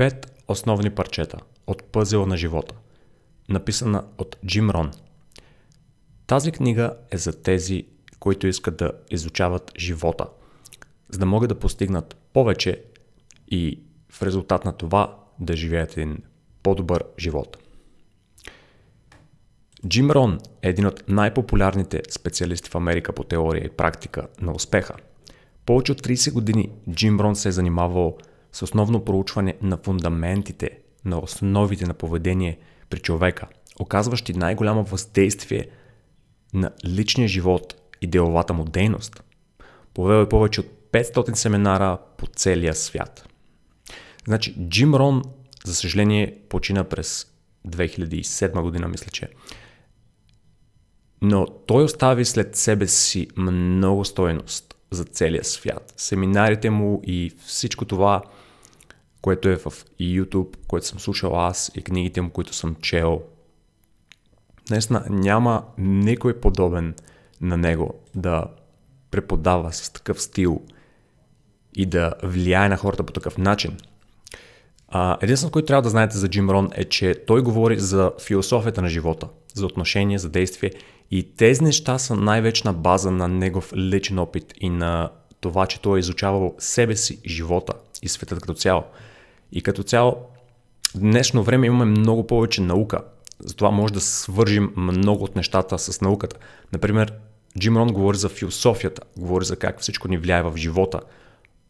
Пет основни парчета от пъзела на живота, написана от Джим Рон. Тази книга е за тези, които искат да изучават живота, за да могат да постигнат повече и в резултат на това да живеят един по-добър живот. Джим Рон е един от най-популярните специалисти в Америка по теория и практика на успеха. Повече от 30 години Джим Рон се е занимавал с основно проучване на фундаментите, на основите на поведение при човека, оказващи най-голямо въздействие на личния живот и деловата му дейност, повел е повече от 500 семинара по целия свят. Значи, Джим Рон, за съжаление, почина през 2007 година, мисля, че. Но той остави след себе си много стоеност за целия свят. Семинарите му и всичко това, което е в YouTube, което съм слушал аз и книгите му, които съм чел. Днес няма никой подобен на него да преподава с такъв стил и да влияе на хората по такъв начин. Единственото, което трябва да знаете за Джим Рон е, че той говори за философията на живота, за отношения, за действие и тези неща са най-вече на база на негов личен опит и на това, че той е изучавал себе си, живота и светът като цяло. И като цяло, в днешно време имаме много повече наука. Затова може да свържим много от нещата с науката. Например, Джим Рон говори за философията, говори за как всичко ни влияе в живота.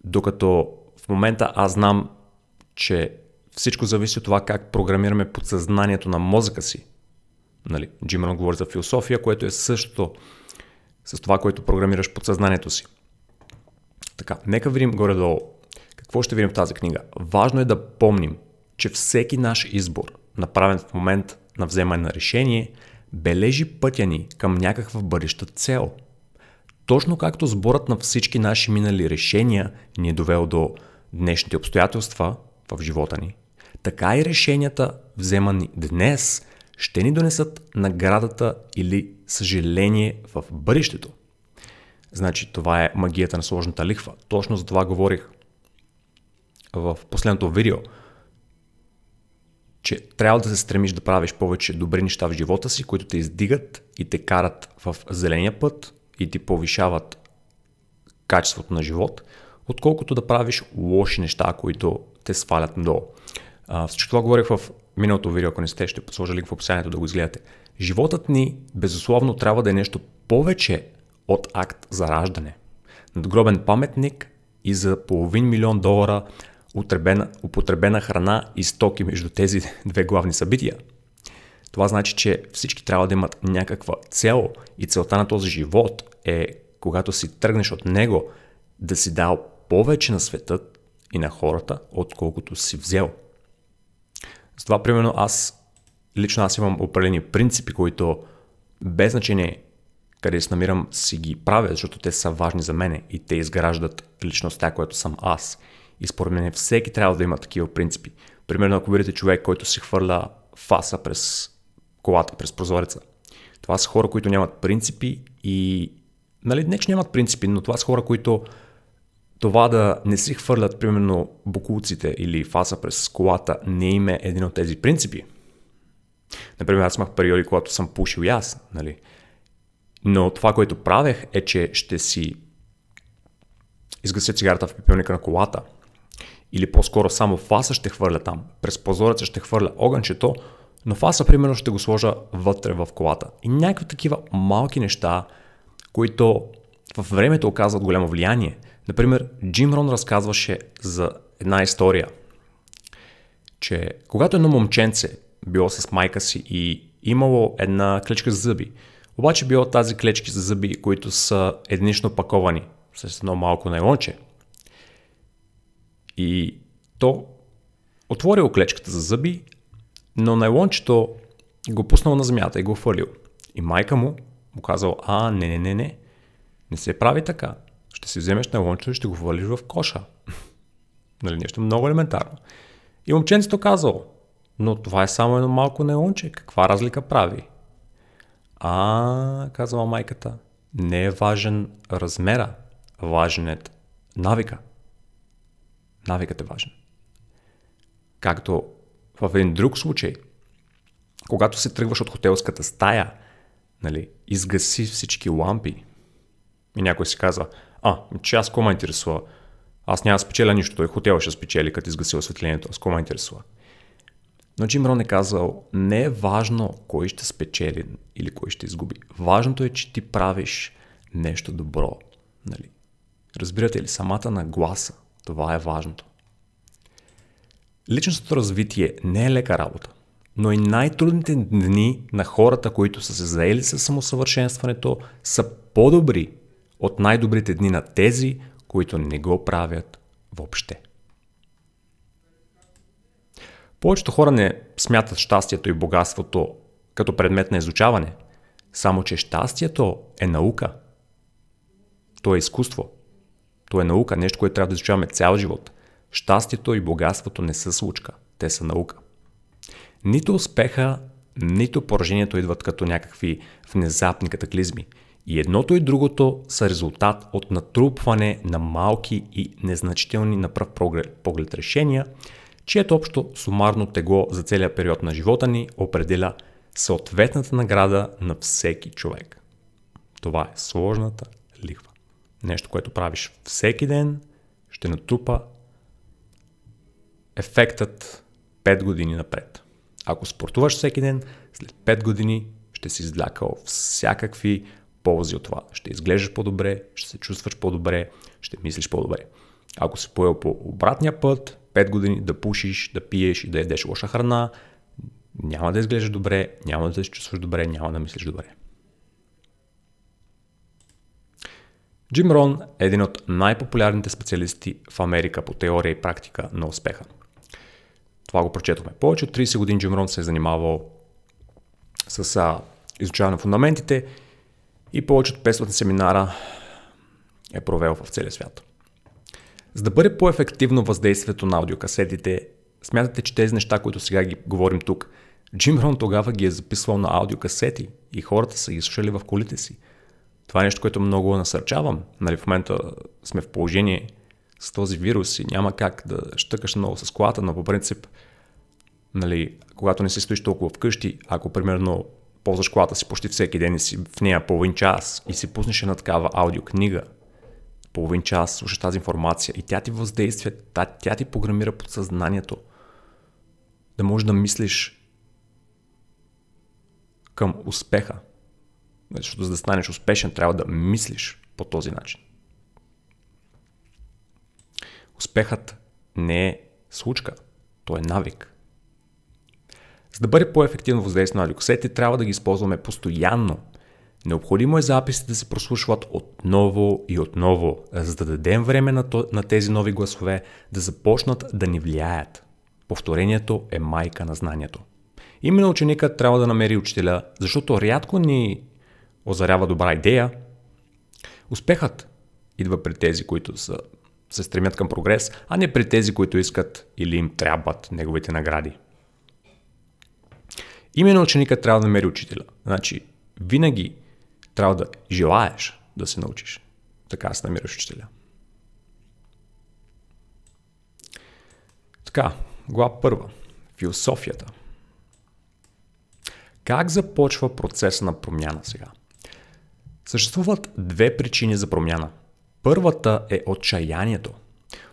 Докато в момента аз знам, че всичко зависи от това как програмираме подсъзнанието на мозъка си Нали, Джим говори за философия, което е също с това, което програмираш подсъзнанието си. Така, нека видим горе-долу. Какво ще видим в тази книга? Важно е да помним, че всеки наш избор, направен в момент на вземане на решение, бележи пътя ни към някаква бъдеща цел. Точно както сборът на всички наши минали решения ни е довел до днешните обстоятелства в живота ни, така и решенията, вземани днес, ще ни донесат наградата или съжаление в бъдещето. Значи това е магията на сложната лихва. Точно за това говорих в последното видео, че трябва да се стремиш да правиш повече добри неща в живота си, които те издигат и те карат в зеления път и ти повишават качеството на живот, отколкото да правиш лоши неща, които те свалят надолу. Всичко това говорих в миналото видео, ако не сте, ще подсложа линк в описанието да го изгледате. Животът ни, безусловно, трябва да е нещо повече от акт за раждане. Надгробен паметник и за половин милион долара утребена, употребена храна и стоки между тези две главни събития. Това значи, че всички трябва да имат някаква цел и целта на този живот е, когато си тръгнеш от него, да си дал повече на света и на хората, отколкото си взел. С това, примерно, аз лично аз имам определени принципи, които без значение къде се намирам, си ги правя, защото те са важни за мене и те изграждат личността, която съм аз. И според мен всеки трябва да има такива принципи. Примерно, ако видите човек, който си хвърля фаса през колата, през прозореца. Това са хора, които нямат принципи и... Нали, не, че нямат принципи, но това са хора, които това да не си хвърлят, примерно, букулците или фаса през колата не им е един от тези принципи. Например, аз имах периоди, когато съм пушил и аз, нали? Но това, което правех е, че ще си изгася цигарата в пепелника на колата. Или по-скоро само фаса ще хвърля там. През позореца ще хвърля огънчето, но фаса, примерно, ще го сложа вътре в колата. И някакви такива малки неща, които във времето оказват голямо влияние – Например, Джим Рон разказваше за една история, че когато едно момченце било с майка си и имало една клечка за зъби, обаче било тази клечки за зъби, които са еднично паковани с едно малко найлонче. И то отворило клечката за зъби, но найлончето го пуснал на земята и го фалил. И майка му му казал, а, не, не, не, не, не се прави така. Ще си вземеш на лончо и ще го валиш в коша. нали, нещо много елементарно. И момченцето казало, но това е само едно малко неонче, каква разлика прави? А, казала майката, не е важен размера, важен е навика. Навикът е важен. Както в един друг случай, когато се тръгваш от хотелската стая, нали, изгаси всички лампи и някой си казва, а, че аз кома интересува? Аз няма да спечеля нищо, той хотел ще спечели, като изгаси осветлението. Аз кома интересува? Но Джим Рон е казал, не е важно кой ще спечели или кой ще изгуби. Важното е, че ти правиш нещо добро. Нали? Разбирате ли, самата нагласа, това е важното. Личностното развитие не е лека работа, но и най-трудните дни на хората, които са се заели с самосъвършенстването, са по-добри от най-добрите дни на тези, които не го правят въобще. Повечето хора не смятат щастието и богатството като предмет на изучаване, само че щастието е наука. То е изкуство. То е наука, нещо, което трябва да изучаваме цял живот. Щастието и богатството не са случка, те са наука. Нито успеха, нито поражението идват като някакви внезапни катаклизми – и едното и другото са резултат от натрупване на малки и незначителни на пръв поглед решения, чието общо сумарно тегло за целия период на живота ни определя съответната награда на всеки човек. Това е сложната лихва. Нещо, което правиш всеки ден, ще натрупа ефектът 5 години напред. Ако спортуваш всеки ден, след 5 години ще си излякал всякакви ползи от това. Ще изглеждаш по-добре, ще се чувстваш по-добре, ще мислиш по-добре. Ако си поел по обратния път, 5 години да пушиш, да пиеш и да ядеш лоша храна, няма да изглеждаш добре, няма да се чувстваш добре, няма да мислиш добре. Джим Рон е един от най-популярните специалисти в Америка по теория и практика на успеха. Това го прочетохме. Повече от 30 години Джим Рон се е занимавал с изучаване на фундаментите и повече от 500 семинара е провел в целия свят. За да бъде по-ефективно въздействието на аудиокасетите, смятате, че тези неща, които сега ги говорим тук, Джим Рон тогава ги е записвал на аудиокасети и хората са ги слушали в колите си. Това е нещо, което много насърчавам. Нали, в момента сме в положение с този вирус и няма как да щъкаш много с колата, но по принцип, нали, когато не си стоиш толкова вкъщи, ако примерно ползваш колата си почти всеки ден и си в нея половин час и си пуснеш една такава аудиокнига, половин час слушаш тази информация и тя ти въздейства, тя, тя ти програмира подсъзнанието да можеш да мислиш към успеха. Защото за да станеш успешен, трябва да мислиш по този начин. Успехът не е случка, то е навик. За да бъде по-ефективно въздействие на радиокасети, трябва да ги използваме постоянно. Необходимо е записите да се прослушват отново и отново, за да дадем време на, то, на тези нови гласове да започнат да ни влияят. Повторението е майка на знанието. Именно ученикът трябва да намери учителя, защото рядко ни озарява добра идея. Успехът идва при тези, които са, се стремят към прогрес, а не при тези, които искат или им трябват неговите награди. Именно ученика трябва да намери учителя. Значи, винаги трябва да желаеш да се научиш. Така се намираш учителя. Така, глава първа. Философията. Как започва процес на промяна сега? Съществуват две причини за промяна. Първата е отчаянието.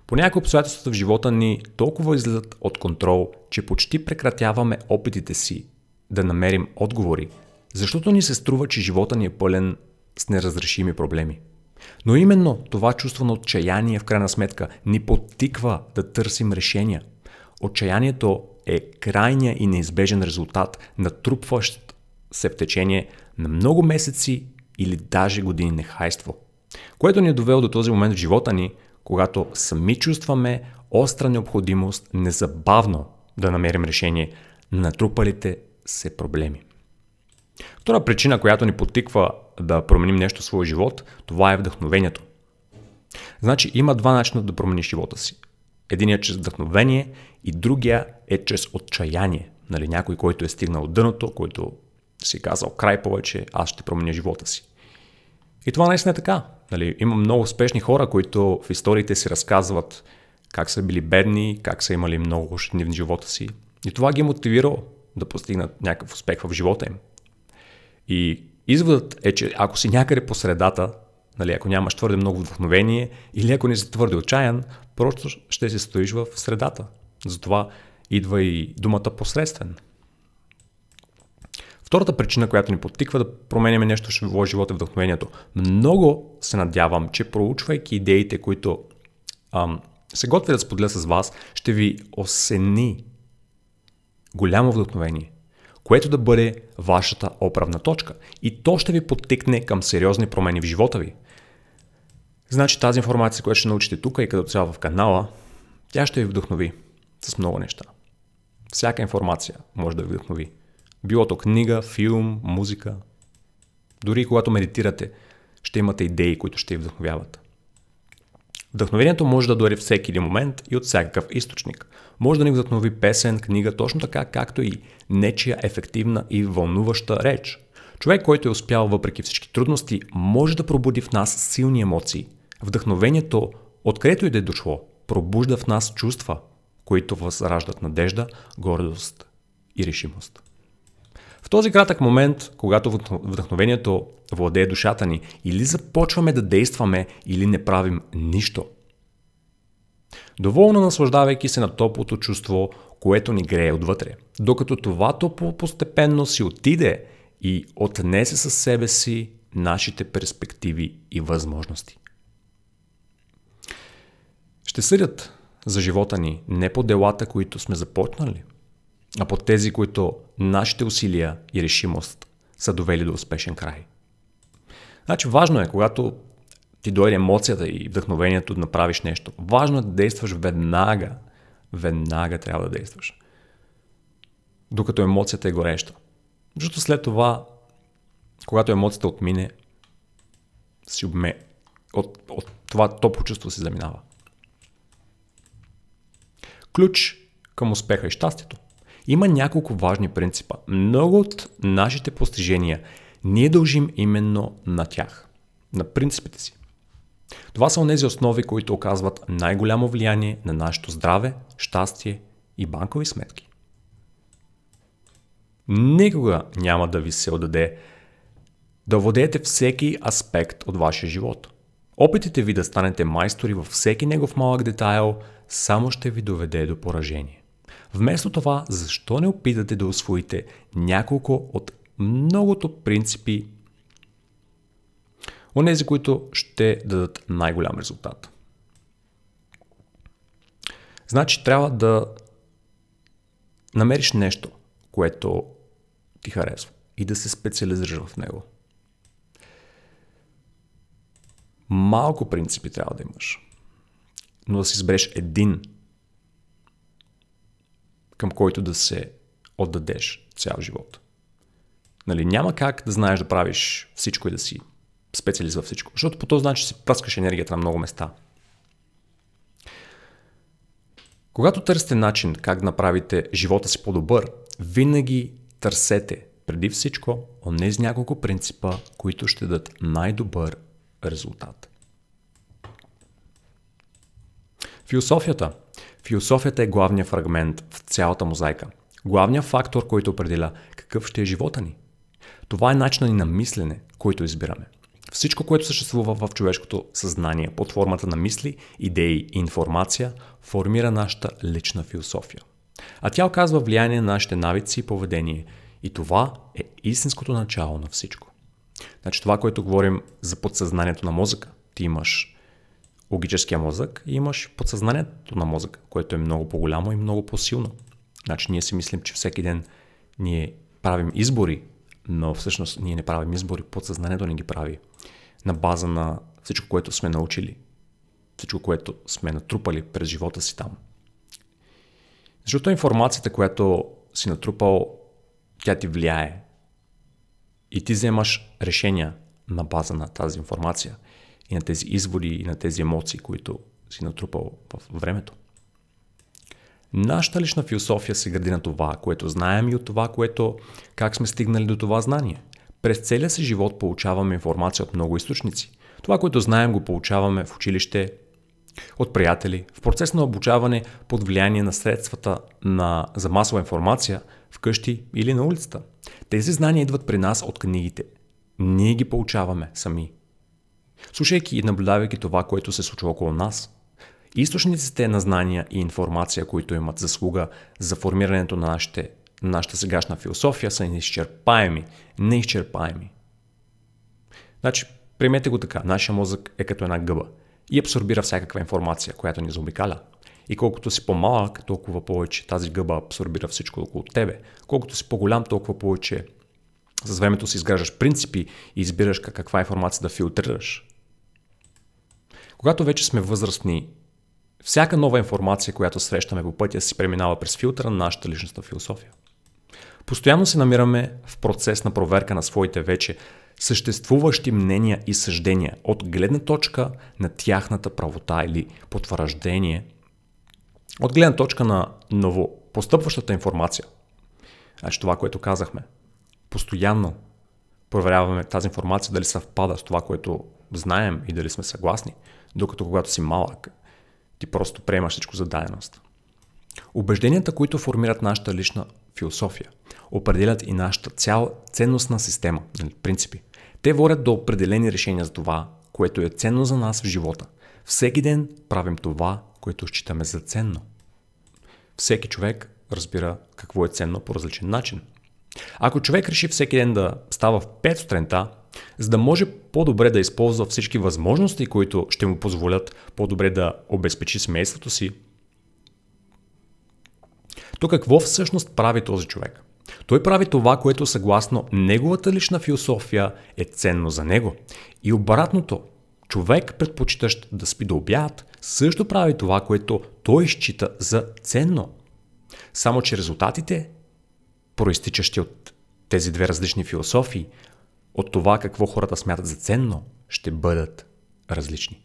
Понякога обстоятелствата в живота ни толкова излизат от контрол, че почти прекратяваме опитите си да намерим отговори, защото ни се струва, че живота ни е пълен с неразрешими проблеми. Но именно това чувство на отчаяние в крайна сметка ни подтиква да търсим решения. Отчаянието е крайния и неизбежен резултат, натрупващ се в течение на много месеци или даже години нехайство. Което ни е довело до този момент в живота ни, когато сами чувстваме остра необходимост незабавно да намерим решение на натрупалите се проблеми. Втора причина, която ни потиква да променим нещо в своя живот, това е вдъхновението. Значи има два начина да промениш живота си. Единият е чрез вдъхновение и другия е чрез отчаяние. Нали, някой, който е стигнал дъното, който си е казал край повече, аз ще променя живота си. И това наистина е така. Нали, има много успешни хора, които в историите си разказват как са били бедни, как са имали много ощетни в живота си. И това ги е мотивирало да постигнат някакъв успех в живота им. И изводът е, че ако си някъде по средата, нали, ако нямаш твърде много вдъхновение или ако не си твърде отчаян, просто ще се стоиш в средата. Затова идва и думата посредствен. Втората причина, която ни подтиква да променяме нещо в живота е вдъхновението. Много се надявам, че проучвайки идеите, които ам, се готвя да споделя с вас, ще ви осени голямо вдъхновение, което да бъде вашата оправна точка. И то ще ви подтикне към сериозни промени в живота ви. Значи тази информация, която ще научите тук и като цяло в канала, тя ще ви вдъхнови с много неща. Всяка информация може да ви вдъхнови. Било то книга, филм, музика. Дори когато медитирате, ще имате идеи, които ще ви вдъхновяват. Вдъхновението може да дойде всеки един момент и от всякакъв източник може да ни вдъхнови песен, книга, точно така, както и нечия ефективна и вълнуваща реч. Човек, който е успял въпреки всички трудности, може да пробуди в нас силни емоции. Вдъхновението, откъдето и да е дошло, пробужда в нас чувства, които възраждат надежда, гордост и решимост. В този кратък момент, когато вдъхновението владее душата ни, или започваме да действаме, или не правим нищо – Доволно наслаждавайки се на топлото чувство, което ни грее отвътре. Докато това топло постепенно си отиде и отнесе със себе си нашите перспективи и възможности. Ще съдят за живота ни не по делата, които сме започнали, а по тези, които нашите усилия и решимост са довели до успешен край. Значи важно е, когато ти дойде емоцията и вдъхновението да направиш нещо. Важно е да действаш веднага. Веднага трябва да действаш. Докато емоцията е гореща. Защото след това, когато емоцията отмине, си обме... От, от това топло чувство се заминава. Ключ към успеха и е щастието. Има няколко важни принципа. Много от нашите постижения ние дължим именно на тях, на принципите си. Това са онези основи, които оказват най-голямо влияние на нашето здраве, щастие и банкови сметки. Никога няма да ви се отдаде да водете всеки аспект от вашия живот. Опитите ви да станете майстори във всеки негов малък детайл само ще ви доведе до поражение. Вместо това, защо не опитате да освоите няколко от многото принципи онези, които ще дадат най-голям резултат. Значи трябва да намериш нещо, което ти харесва и да се специализираш в него. Малко принципи трябва да имаш, но да си избереш един, към който да се отдадеш цял живот. Нали, няма как да знаеш да правиш всичко и да си специалист във всичко. Защото по този начин си пръскаш енергията на много места. Когато търсите начин как да направите живота си по-добър, винаги търсете преди всичко онези няколко принципа, които ще дадат най-добър резултат. Философията. Философията е главният фрагмент в цялата мозайка. Главният фактор, който определя какъв ще е живота ни. Това е начинът ни на мислене, който избираме. Всичко, което съществува в човешкото съзнание под формата на мисли, идеи и информация, формира нашата лична философия. А тя оказва влияние на нашите навици и поведение. И това е истинското начало на всичко. Значи това, което говорим за подсъзнанието на мозъка, ти имаш логическия мозък и имаш подсъзнанието на мозъка, което е много по-голямо и много по-силно. Значи ние си мислим, че всеки ден ние правим избори но всъщност ние не правим избори, подсъзнанието не ги прави. На база на всичко, което сме научили, всичко, което сме натрупали през живота си там. Защото информацията, която си натрупал, тя ти влияе. И ти вземаш решения на база на тази информация и на тези изводи и на тези емоции, които си натрупал в времето. Нашата лична философия се гради на това, което знаем и от това, което как сме стигнали до това знание. През целия си живот получаваме информация от много източници. Това, което знаем, го получаваме в училище, от приятели, в процес на обучаване под влияние на средствата на, за масова информация, вкъщи или на улицата. Тези знания идват при нас от книгите. Ние ги получаваме сами. Слушайки и наблюдавайки това, което се случва около нас – Източниците на знания и информация, които имат заслуга за формирането на нашите, нашата сегашна философия, са неизчерпаеми. Неизчерпаеми. Значи, приемете го така. Нашия мозък е като една гъба и абсорбира всякаква информация, която ни заобикаля. И колкото си по-малък, толкова повече тази гъба абсорбира всичко около тебе. Колкото си по-голям, толкова повече с времето си изграждаш принципи и избираш каква информация да филтрираш. Когато вече сме възрастни всяка нова информация, която срещаме по пътя си, преминава през филтъра на нашата личностна философия. Постоянно се намираме в процес на проверка на своите вече съществуващи мнения и съждения от гледна точка на тяхната правота или потвърждение, от гледна точка на ново постъпващата информация. Значи това, което казахме. Постоянно проверяваме тази информация дали съвпада с това, което знаем и дали сме съгласни. Докато когато си малък, ти просто приемаш всичко за даденост. Убежденията, които формират нашата лична философия, определят и нашата цяла ценностна система, нали, принципи. Те водят до определени решения за това, което е ценно за нас в живота. Всеки ден правим това, което считаме за ценно. Всеки човек разбира какво е ценно по различен начин. Ако човек реши всеки ден да става в 5 сутринта, за да може по-добре да използва всички възможности, които ще му позволят по-добре да обезпечи семейството си. То какво всъщност прави този човек? Той прави това, което съгласно неговата лична философия е ценно за него. И обратното, човек предпочитащ да спи до обяд, също прави това, което той счита за ценно. Само че резултатите, проистичащи от тези две различни философии, от това какво хората смятат за ценно, ще бъдат различни.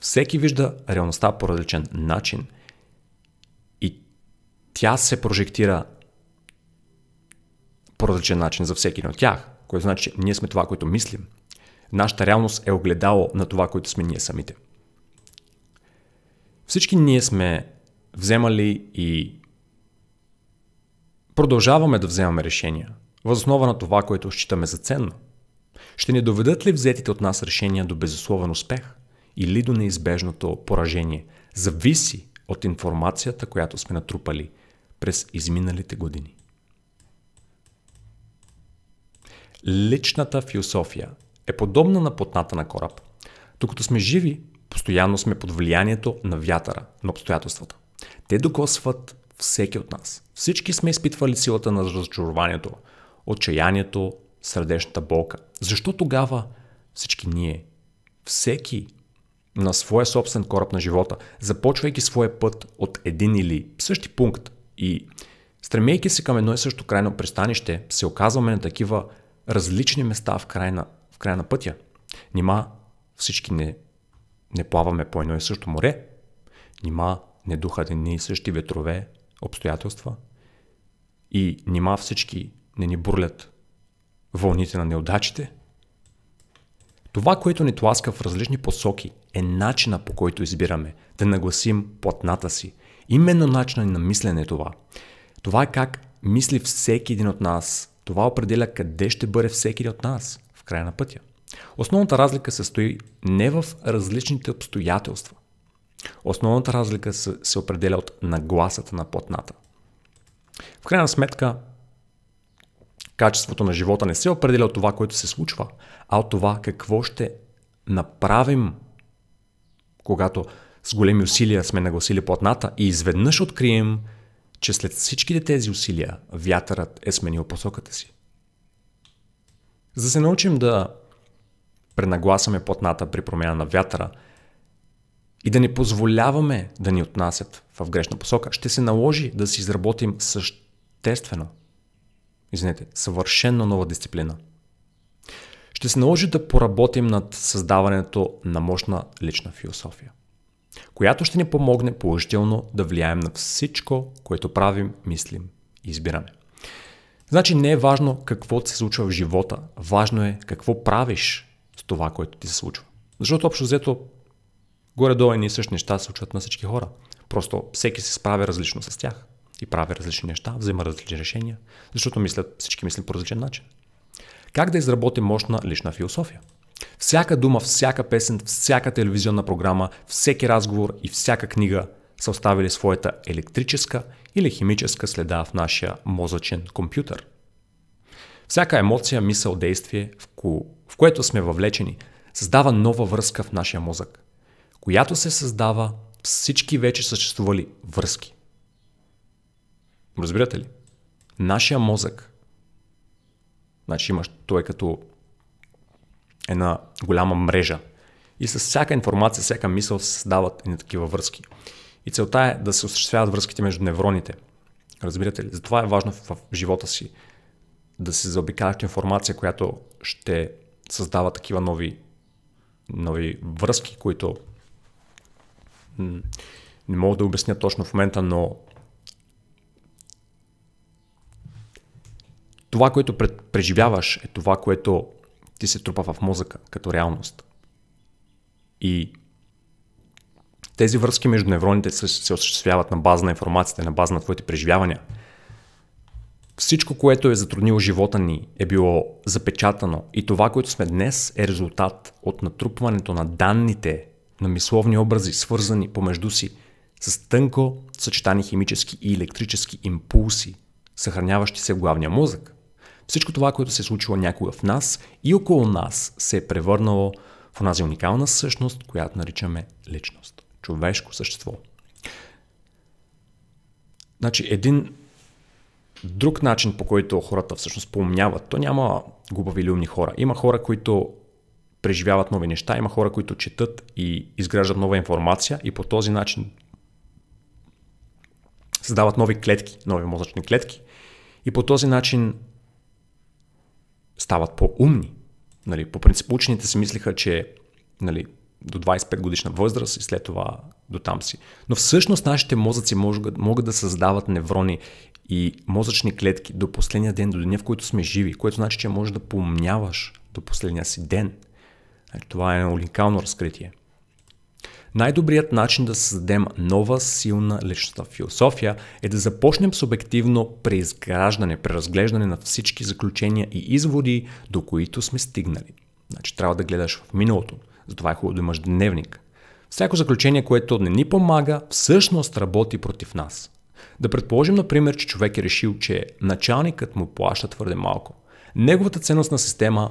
Всеки вижда реалността по различен начин и тя се прожектира по различен начин за всеки от тях, което значи, че ние сме това, което мислим. Нашата реалност е огледало на това, което сме ние самите. Всички ние сме вземали и продължаваме да вземаме решения – възоснова на това, което считаме за ценно? Ще ни доведат ли взетите от нас решения до безусловен успех или до неизбежното поражение? Зависи от информацията, която сме натрупали през изминалите години. Личната философия е подобна на потната на кораб. Докато сме живи, постоянно сме под влиянието на вятъра, на обстоятелствата. Те докосват всеки от нас. Всички сме изпитвали силата на разочарованието, отчаянието, сърдечната болка. Защо тогава всички ние, всеки на своя собствен кораб на живота, започвайки своя път от един или същи пункт и стремейки се към едно и също крайно пристанище, се оказваме на такива различни места в края на, в края на пътя. Нима всички не, не плаваме по едно и също море? Нима не духат едни и същи ветрове, обстоятелства? И нима всички не ни бурлят вълните на неудачите. Това, което ни тласка в различни посоки, е начина по който избираме да нагласим платната си. Именно начина на мислене е това. Това е как мисли всеки един от нас. Това определя къде ще бъде всеки един от нас в края на пътя. Основната разлика се стои не в различните обстоятелства. Основната разлика се определя от нагласата на платната. В крайна сметка, Качеството на живота не се определя от това, което се случва, а от това какво ще направим, когато с големи усилия сме нагласили платната и изведнъж открием, че след всичките тези усилия вятърът е сменил посоката си. За да се научим да пренагласаме платната при промяна на вятъра и да не позволяваме да ни отнасят в грешна посока, ще се наложи да си изработим съществено извинете, съвършенно нова дисциплина. Ще се наложи да поработим над създаването на мощна лична философия, която ще ни помогне положително да влияем на всичко, което правим, мислим и избираме. Значи не е важно какво се случва в живота, важно е какво правиш с това, което ти се случва. Защото общо взето горе-долу и същи неща се случват на всички хора. Просто всеки се справя различно с тях и прави различни неща, взема различни решения, защото мислят, всички мислят по различен начин. Как да изработим мощна лична философия? Всяка дума, всяка песен, всяка телевизионна програма, всеки разговор и всяка книга са оставили своята електрическа или химическа следа в нашия мозъчен компютър. Всяка емоция, мисъл, действие, в, ко... в което сме въвлечени, създава нова връзка в нашия мозък, която се създава всички вече съществували връзки. Разбирате ли? Нашия мозък, значи имаш, той е като една голяма мрежа. И с всяка информация, всяка мисъл се създават и такива връзки. И целта е да се осъществяват връзките между невроните. Разбирате ли? Затова е важно в, живота си да се заобикаляте информация, която ще създава такива нови, нови връзки, които не мога да обясня точно в момента, но това, което преживяваш, е това, което ти се трупа в мозъка като реалност. И тези връзки между невроните се, се осъществяват на база на информацията, на база на твоите преживявания. Всичко, което е затруднило живота ни, е било запечатано и това, което сме днес, е резултат от натрупването на данните на мисловни образи, свързани помежду си с тънко съчетани химически и електрически импулси, съхраняващи се в главния мозък. Всичко това, което се е случило някога в нас и около нас, се е превърнало в онази уникална същност, която наричаме личност. Човешко същество. Значи, един друг начин, по който хората всъщност помняват, то няма глупави или умни хора. Има хора, които преживяват нови неща, има хора, които четат и изграждат нова информация и по този начин създават нови клетки, нови мозъчни клетки и по този начин стават по-умни. Нали, по принцип учените си мислиха, че нали, до 25 годишна възраст и след това до там си. Но всъщност нашите мозъци могат, могат да създават неврони и мозъчни клетки до последния ден, до деня, в който сме живи, което значи, че можеш да помняваш до последния си ден. Нали, това е уникално разкритие. Най-добрият начин да създадем нова силна личностна философия е да започнем субективно преизграждане, преразглеждане на всички заключения и изводи, до които сме стигнали. Значи трябва да гледаш в миналото. Затова е хубаво да имаш дневник. Всяко заключение, което не ни помага, всъщност работи против нас. Да предположим, например, че човек е решил, че началникът му плаща твърде малко. Неговата ценностна система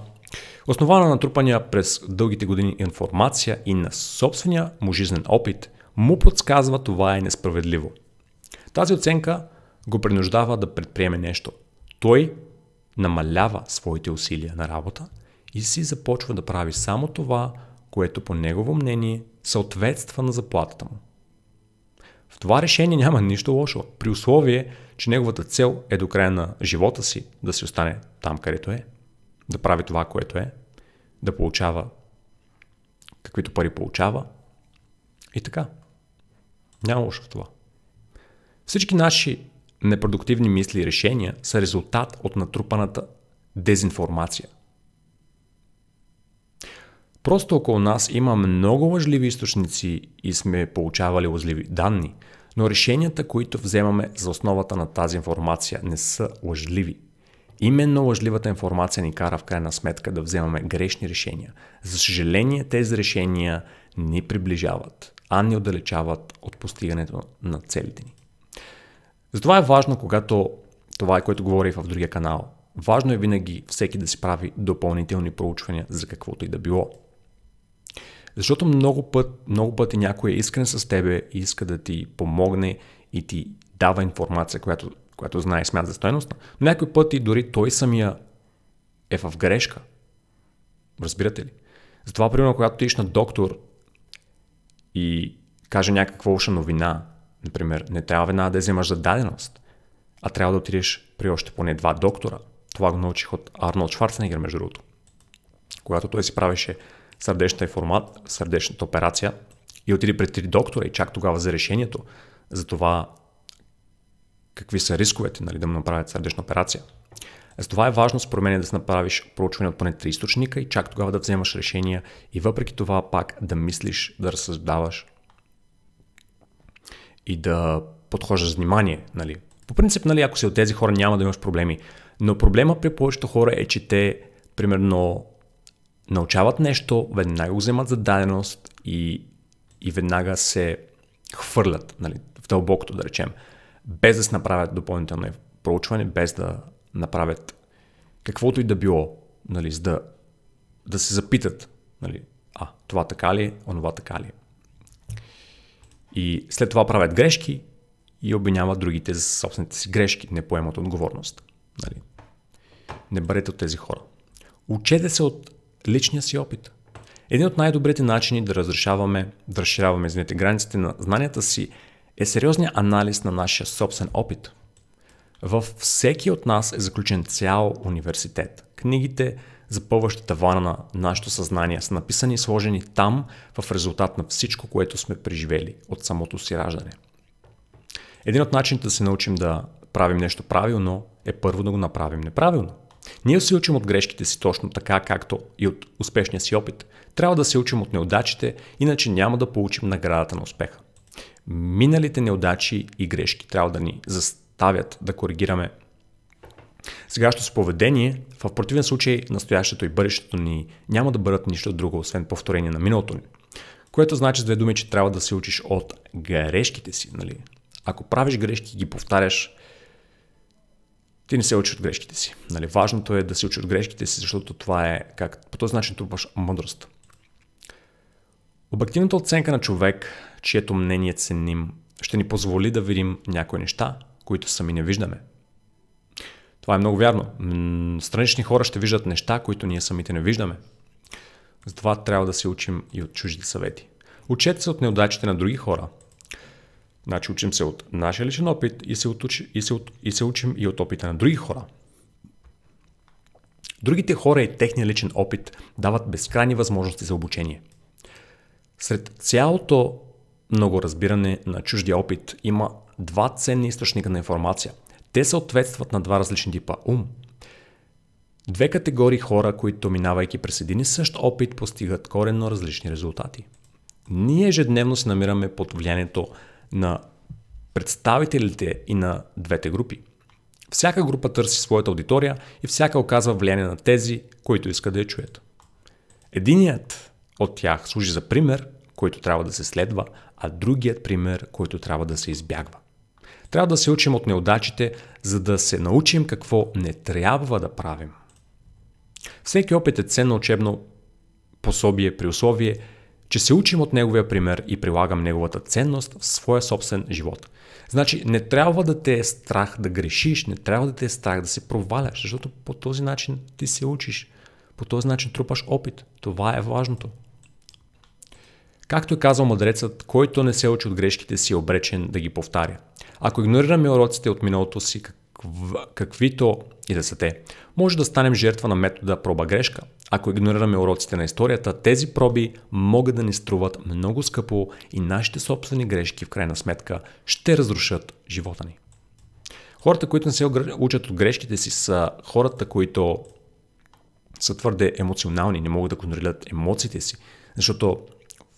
Основана на трупания през дългите години информация и на собствения му жизнен опит, му подсказва това е несправедливо. Тази оценка го принуждава да предприеме нещо. Той намалява своите усилия на работа и си започва да прави само това, което по негово мнение съответства на заплатата му. В това решение няма нищо лошо, при условие, че неговата цел е до края на живота си да си остане там, където е да прави това, което е, да получава каквито пари получава и така. Няма лошо в това. Всички наши непродуктивни мисли и решения са резултат от натрупаната дезинформация. Просто около нас има много лъжливи източници и сме получавали лъжливи данни, но решенията, които вземаме за основата на тази информация не са лъжливи. Именно лъжливата информация ни кара в крайна сметка да вземаме грешни решения. За съжаление, тези решения ни приближават, а ни отдалечават от постигането на целите ни. Затова е важно, когато това е което говорих в другия канал, важно е винаги всеки да си прави допълнителни проучвания за каквото и да било. Защото много, път, много пъти някой е искрен с тебе и иска да ти помогне и ти дава информация, която която знае и смята за стойностна, но някой път и дори той самия е в грешка. Разбирате ли? Затова, примерно, когато отидеш на доктор и каже някаква лоша новина, например, не трябва веднага да вземаш за даденост, а трябва да отидеш при още поне два доктора. Това го научих от Арнолд Шварценегер, между другото. Когато той си правеше сърдечната, формат, сърдечната операция и отиде пред три доктора и чак тогава за решението за това какви са рисковете нали, да му направят сърдечна операция. Затова е важно според мен да се направиш проучване от поне три източника и чак тогава да вземаш решения и въпреки това пак да мислиш, да разсъждаваш и да подхождаш внимание. Нали. По принцип, нали, ако си от тези хора, няма да имаш проблеми. Но проблема при повечето хора е, че те, примерно, научават нещо, веднага го вземат за даденост и, и веднага се хвърлят нали, в дълбокото, да речем без да се направят допълнително проучване, без да направят каквото и да било, нали, за да, да се запитат, нали, а, това така ли е, онова така ли е. И след това правят грешки и обвиняват другите за собствените си грешки, не поемат отговорност. Нали. Не бъдете от тези хора. Учете се от личния си опит. Един от най-добрите начини да разрешаваме, да разширяваме извинете, границите на знанията си е сериозният анализ на нашия собствен опит. Във всеки от нас е заключен цял университет. Книгите, запълващи тавана на нашето съзнание, са написани и сложени там в резултат на всичко, което сме преживели от самото си раждане. Един от начините да се научим да правим нещо правилно е първо да го направим неправилно. Ние се учим от грешките си точно така, както и от успешния си опит. Трябва да се учим от неудачите, иначе няма да получим наградата на успеха миналите неудачи и грешки трябва да ни заставят да коригираме сегашното си поведение, в противен случай настоящето и бъдещето ни няма да бъдат нищо друго, освен повторение на миналото ни. Което значи с две думи, че трябва да се учиш от грешките си. Нали? Ако правиш грешки и ги повтаряш, ти не се учиш от грешките си. Нали? Важното е да се учиш от грешките си, защото това е как по този начин трупаш мъдрост. Обективната оценка на човек, чието мнение ценим, ще ни позволи да видим някои неща, които сами не виждаме. Това е много вярно. Странични хора ще виждат неща, които ние самите не виждаме. Затова трябва да се учим и от чуждите съвети. Учете се от неудачите на други хора. Значи учим се от нашия личен опит и се, от, и, се от, и се учим и от опита на други хора. Другите хора и техния личен опит дават безкрайни възможности за обучение – сред цялото много разбиране на чуждия опит има два ценни източника на информация. Те съответстват на два различни типа ум. Две категории хора, които минавайки през един и същ опит, постигат коренно различни резултати. Ние ежедневно се намираме под влиянието на представителите и на двете групи. Всяка група търси своята аудитория и всяка оказва влияние на тези, които иска да я чуят. Единият от тях служи за пример, който трябва да се следва, а другият пример, който трябва да се избягва. Трябва да се учим от неудачите, за да се научим какво не трябва да правим. Всеки опит е ценно учебно пособие при условие, че се учим от неговия пример и прилагам неговата ценност в своя собствен живот. Значи не трябва да те е страх да грешиш, не трябва да те е страх да се проваляш, защото по този начин ти се учиш, по този начин трупаш опит. Това е важното. Както е казал мъдрецът, който не се учи от грешките си е обречен да ги повтаря. Ако игнорираме уроците от миналото си, какв... каквито и да са те, може да станем жертва на метода проба грешка. Ако игнорираме уроците на историята, тези проби могат да ни струват много скъпо и нашите собствени грешки в крайна сметка ще разрушат живота ни. Хората, които не се учат от грешките си, са хората, които са твърде емоционални, не могат да контролират емоциите си, защото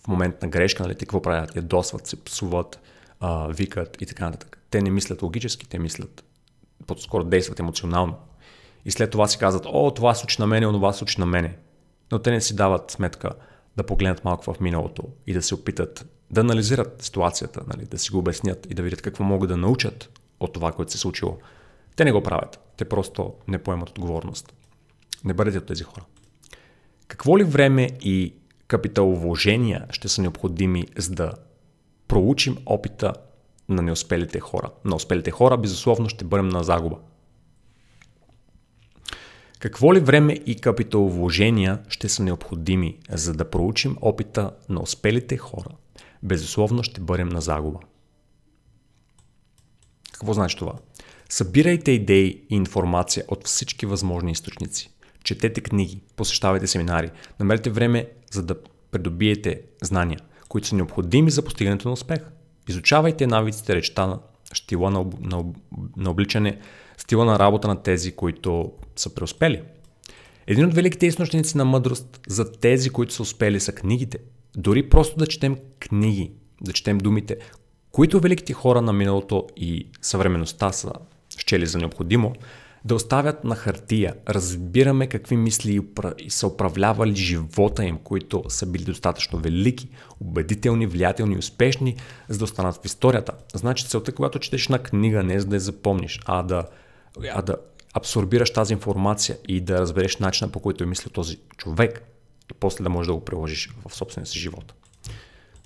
в момент на грешка, нали, те какво правят? Ядосват се, псуват, а, викат и така нататък. Те не мислят логически, те мислят, по-скоро действат емоционално. И след това си казват, о, това случи на мене, онова случи на мене. Но те не си дават сметка да погледнат малко в миналото и да се опитат да анализират ситуацията, нали, да си го обяснят и да видят какво могат да научат от това, което се е случило. Те не го правят. Те просто не поемат отговорност. Не бъдете от тези хора. Какво ли време и капиталовложения ще са необходими, за да проучим опита на неуспелите хора. На успелите хора, безусловно, ще бъдем на загуба. Какво ли време и капиталовложения ще са необходими, за да проучим опита на успелите хора? Безусловно ще бъдем на загуба. Какво значи това? Събирайте идеи и информация от всички възможни източници. Четете книги, посещавайте семинари, намерете време за да придобиете знания, които са необходими за постигането на успех. Изучавайте навиците, речта, на стила на, на, на обличане, стила на работа на тези, които са преуспели. Един от великите източници на мъдрост за тези, които са успели, са книгите. Дори просто да четем книги, да четем думите, които великите хора на миналото и съвременността са щели за необходимо, да оставят на хартия. Разбираме какви мисли са управлявали живота им, които са били достатъчно велики, убедителни, влиятелни, успешни, за да останат в историята. Значи целта, когато четеш на книга, не е за да я запомниш, а да, а да абсорбираш тази информация и да разбереш начина по който е мислил този човек и после да можеш да го приложиш в собствения си живот.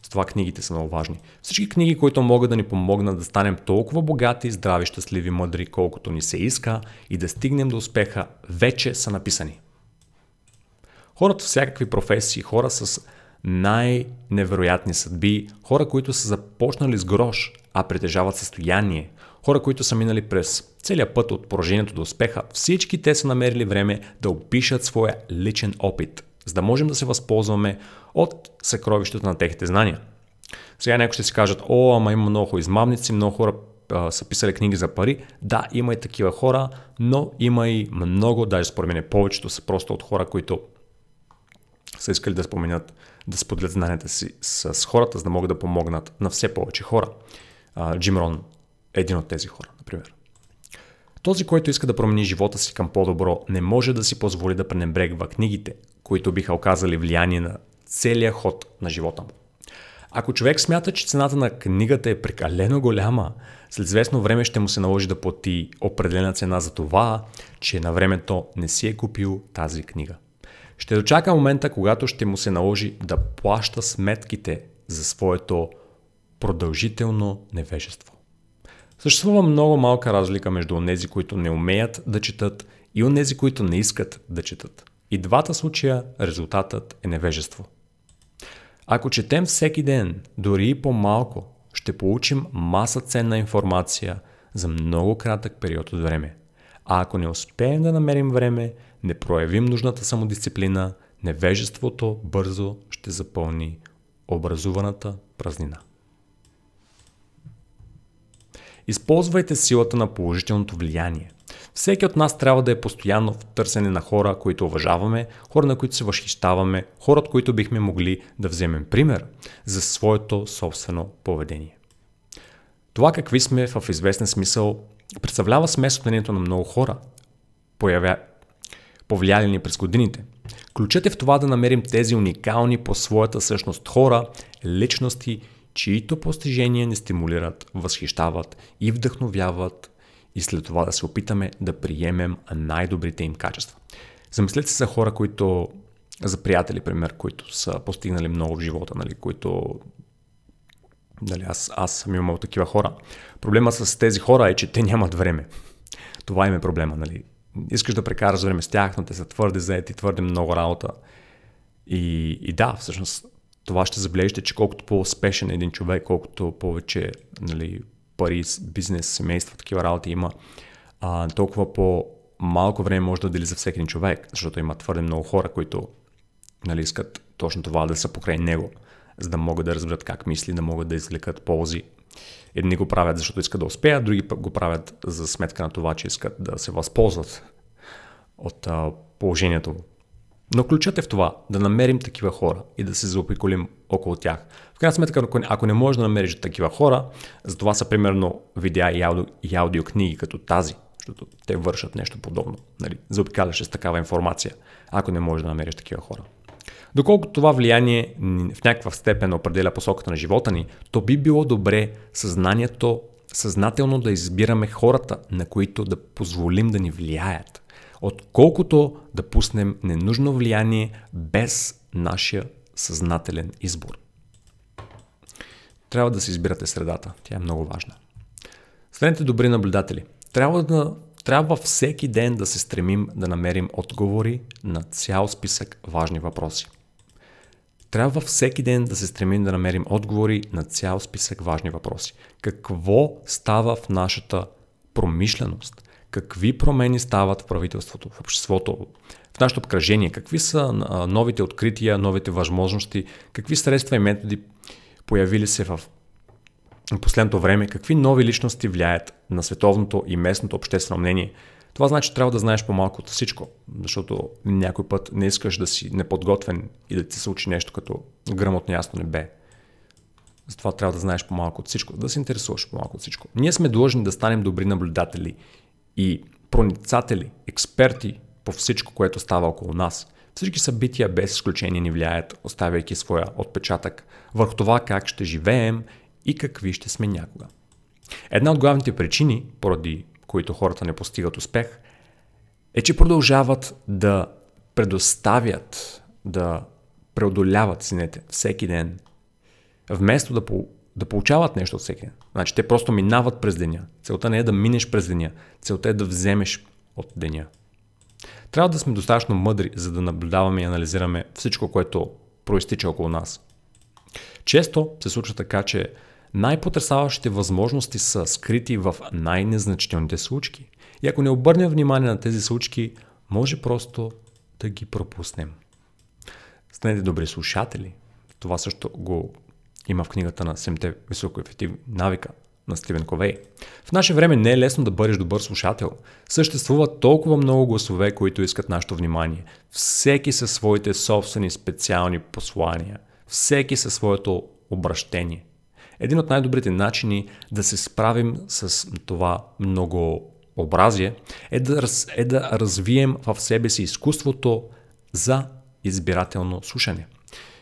Затова книгите са много важни. Всички книги, които могат да ни помогнат да станем толкова богати, здрави, щастливи, мъдри, колкото ни се иска и да стигнем до успеха, вече са написани. Хората всякакви професии, хора с най-невероятни съдби, хора, които са започнали с грош, а притежават състояние, хора, които са минали през целия път от поражението до успеха, всички те са намерили време да опишат своя личен опит – за да можем да се възползваме от съкровищата на техните знания. Сега някои ще си кажат, о, ама има много измамници, много хора а, са писали книги за пари. Да, има и такива хора, но има и много, даже според мен повечето са просто от хора, които са искали да споменят, да споделят знанията си с хората, за да могат да помогнат на все повече хора. А, Джим Рон е един от тези хора, например. Този, който иска да промени живота си към по-добро, не може да си позволи да пренебрегва книгите, които биха оказали влияние на целия ход на живота му. Ако човек смята, че цената на книгата е прекалено голяма, след известно време ще му се наложи да плати определена цена за това, че на времето не си е купил тази книга. Ще дочака момента, когато ще му се наложи да плаща сметките за своето продължително невежество. Съществува много малка разлика между онези, които не умеят да четат и онези, които не искат да четат. И двата случая резултатът е невежество. Ако четем всеки ден, дори и по-малко, ще получим маса ценна информация за много кратък период от време. А ако не успеем да намерим време, не проявим нужната самодисциплина, невежеството бързо ще запълни образуваната празнина. Използвайте силата на положителното влияние. Всеки от нас трябва да е постоянно в търсене на хора, които уважаваме, хора, на които се възхищаваме, хора, от които бихме могли да вземем пример за своето собствено поведение. Това какви сме в известен смисъл представлява смес на много хора, появя... повлияли ни през годините. Ключът е в това да намерим тези уникални по своята същност хора, личности чието постижения ни стимулират, възхищават и вдъхновяват и след това да се опитаме да приемем най-добрите им качества. Замислете се за хора, които за приятели, пример, които са постигнали много в живота, нали, които Дали, аз, аз съм имал такива хора. Проблема с тези хора е, че те нямат време. Това им е проблема, нали? Искаш да прекараш време с тях, но те са твърде заети, твърде много работа. И, и да, всъщност това ще забележите, че колкото по-успешен е един човек, колкото повече нали, пари, бизнес, семейство, такива работи има, а, толкова по-малко време може да дели за всеки един човек, защото има твърде много хора, които нали, искат точно това да са покрай него, за да могат да разберат как мисли, да могат да извлекат ползи. Едни го правят, защото искат да успеят, други го правят за сметка на това, че искат да се възползват от положението но ключът е в това да намерим такива хора и да се заопиколим около тях. В крайна сметка, ако не можеш да намериш такива хора, за това са примерно видеа и, ауди, и аудиокниги като тази, защото те вършат нещо подобно. Нали? Заобикаляш с такава информация, ако не можеш да намериш такива хора. Доколко това влияние в някаква степен определя посоката на живота ни, то би било добре съзнанието съзнателно да избираме хората, на които да позволим да ни влияят отколкото да пуснем ненужно влияние без нашия съзнателен избор. Трябва да се избирате средата. Тя е много важна. Следните добри наблюдатели. Трябва, да, трябва всеки ден да се стремим да намерим отговори на цял списък важни въпроси. Трябва всеки ден да се стремим да намерим отговори на цял списък важни въпроси. Какво става в нашата промишленост? какви промени стават в правителството, в обществото, в нашето обкръжение, какви са новите открития, новите възможности, какви средства и методи появили се в последното време, какви нови личности влияят на световното и местното обществено мнение. Това значи, че трябва да знаеш по-малко от всичко, защото някой път не искаш да си неподготвен и да ти се учи нещо като гръм от неясно небе. Затова трябва да знаеш по-малко от всичко, да се интересуваш по-малко от всичко. Ние сме длъжни да станем добри наблюдатели и проницатели, експерти по всичко, което става около нас. Всички събития без изключение ни влияят, оставяйки своя отпечатък върху това как ще живеем и какви ще сме някога. Една от главните причини, поради които хората не постигат успех, е, че продължават да предоставят, да преодоляват синете всеки ден, вместо да да получават нещо от всеки. Значи те просто минават през деня. Целта не е да минеш през деня. Целта е да вземеш от деня. Трябва да сме достатъчно мъдри, за да наблюдаваме и анализираме всичко, което проистича около нас. Често се случва така, че най-потрясаващите възможности са скрити в най-незначителните случки. И ако не обърнем внимание на тези случки, може просто да ги пропуснем. Станете добри слушатели. Това също го има в книгата на 7 високоефективни навика на Стивен Ковей. В наше време не е лесно да бъдеш добър слушател. Съществуват толкова много гласове, които искат нашето внимание. Всеки със своите собствени специални послания. Всеки със своето обращение. Един от най-добрите начини да се справим с това много образие е да, е да развием в себе си изкуството за избирателно слушане –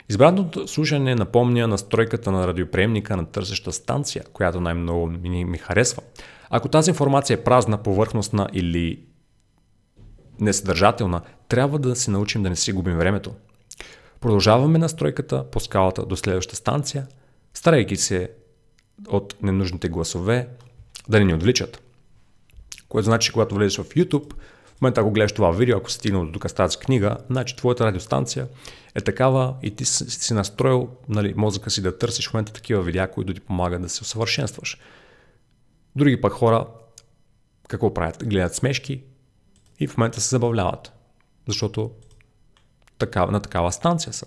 Избраното слушане напомня настройката на радиоприемника на търсеща станция, която най-много ми, ми харесва. Ако тази информация е празна, повърхностна или несъдържателна, трябва да се научим да не си губим времето. Продължаваме настройката по скалата до следващата станция, старайки се от ненужните гласове да не ни отвличат. Което значи, че когато влезеш в YouTube, в момента, ако гледаш това видео, ако си стигнал до тук с тази книга, значи твоята радиостанция е такава и ти си, настроил нали, мозъка си да търсиш в момента такива видеа, които ти помагат да се усъвършенстваш. Други пък хора какво правят? Гледат смешки и в момента се забавляват, защото такава, на такава станция са.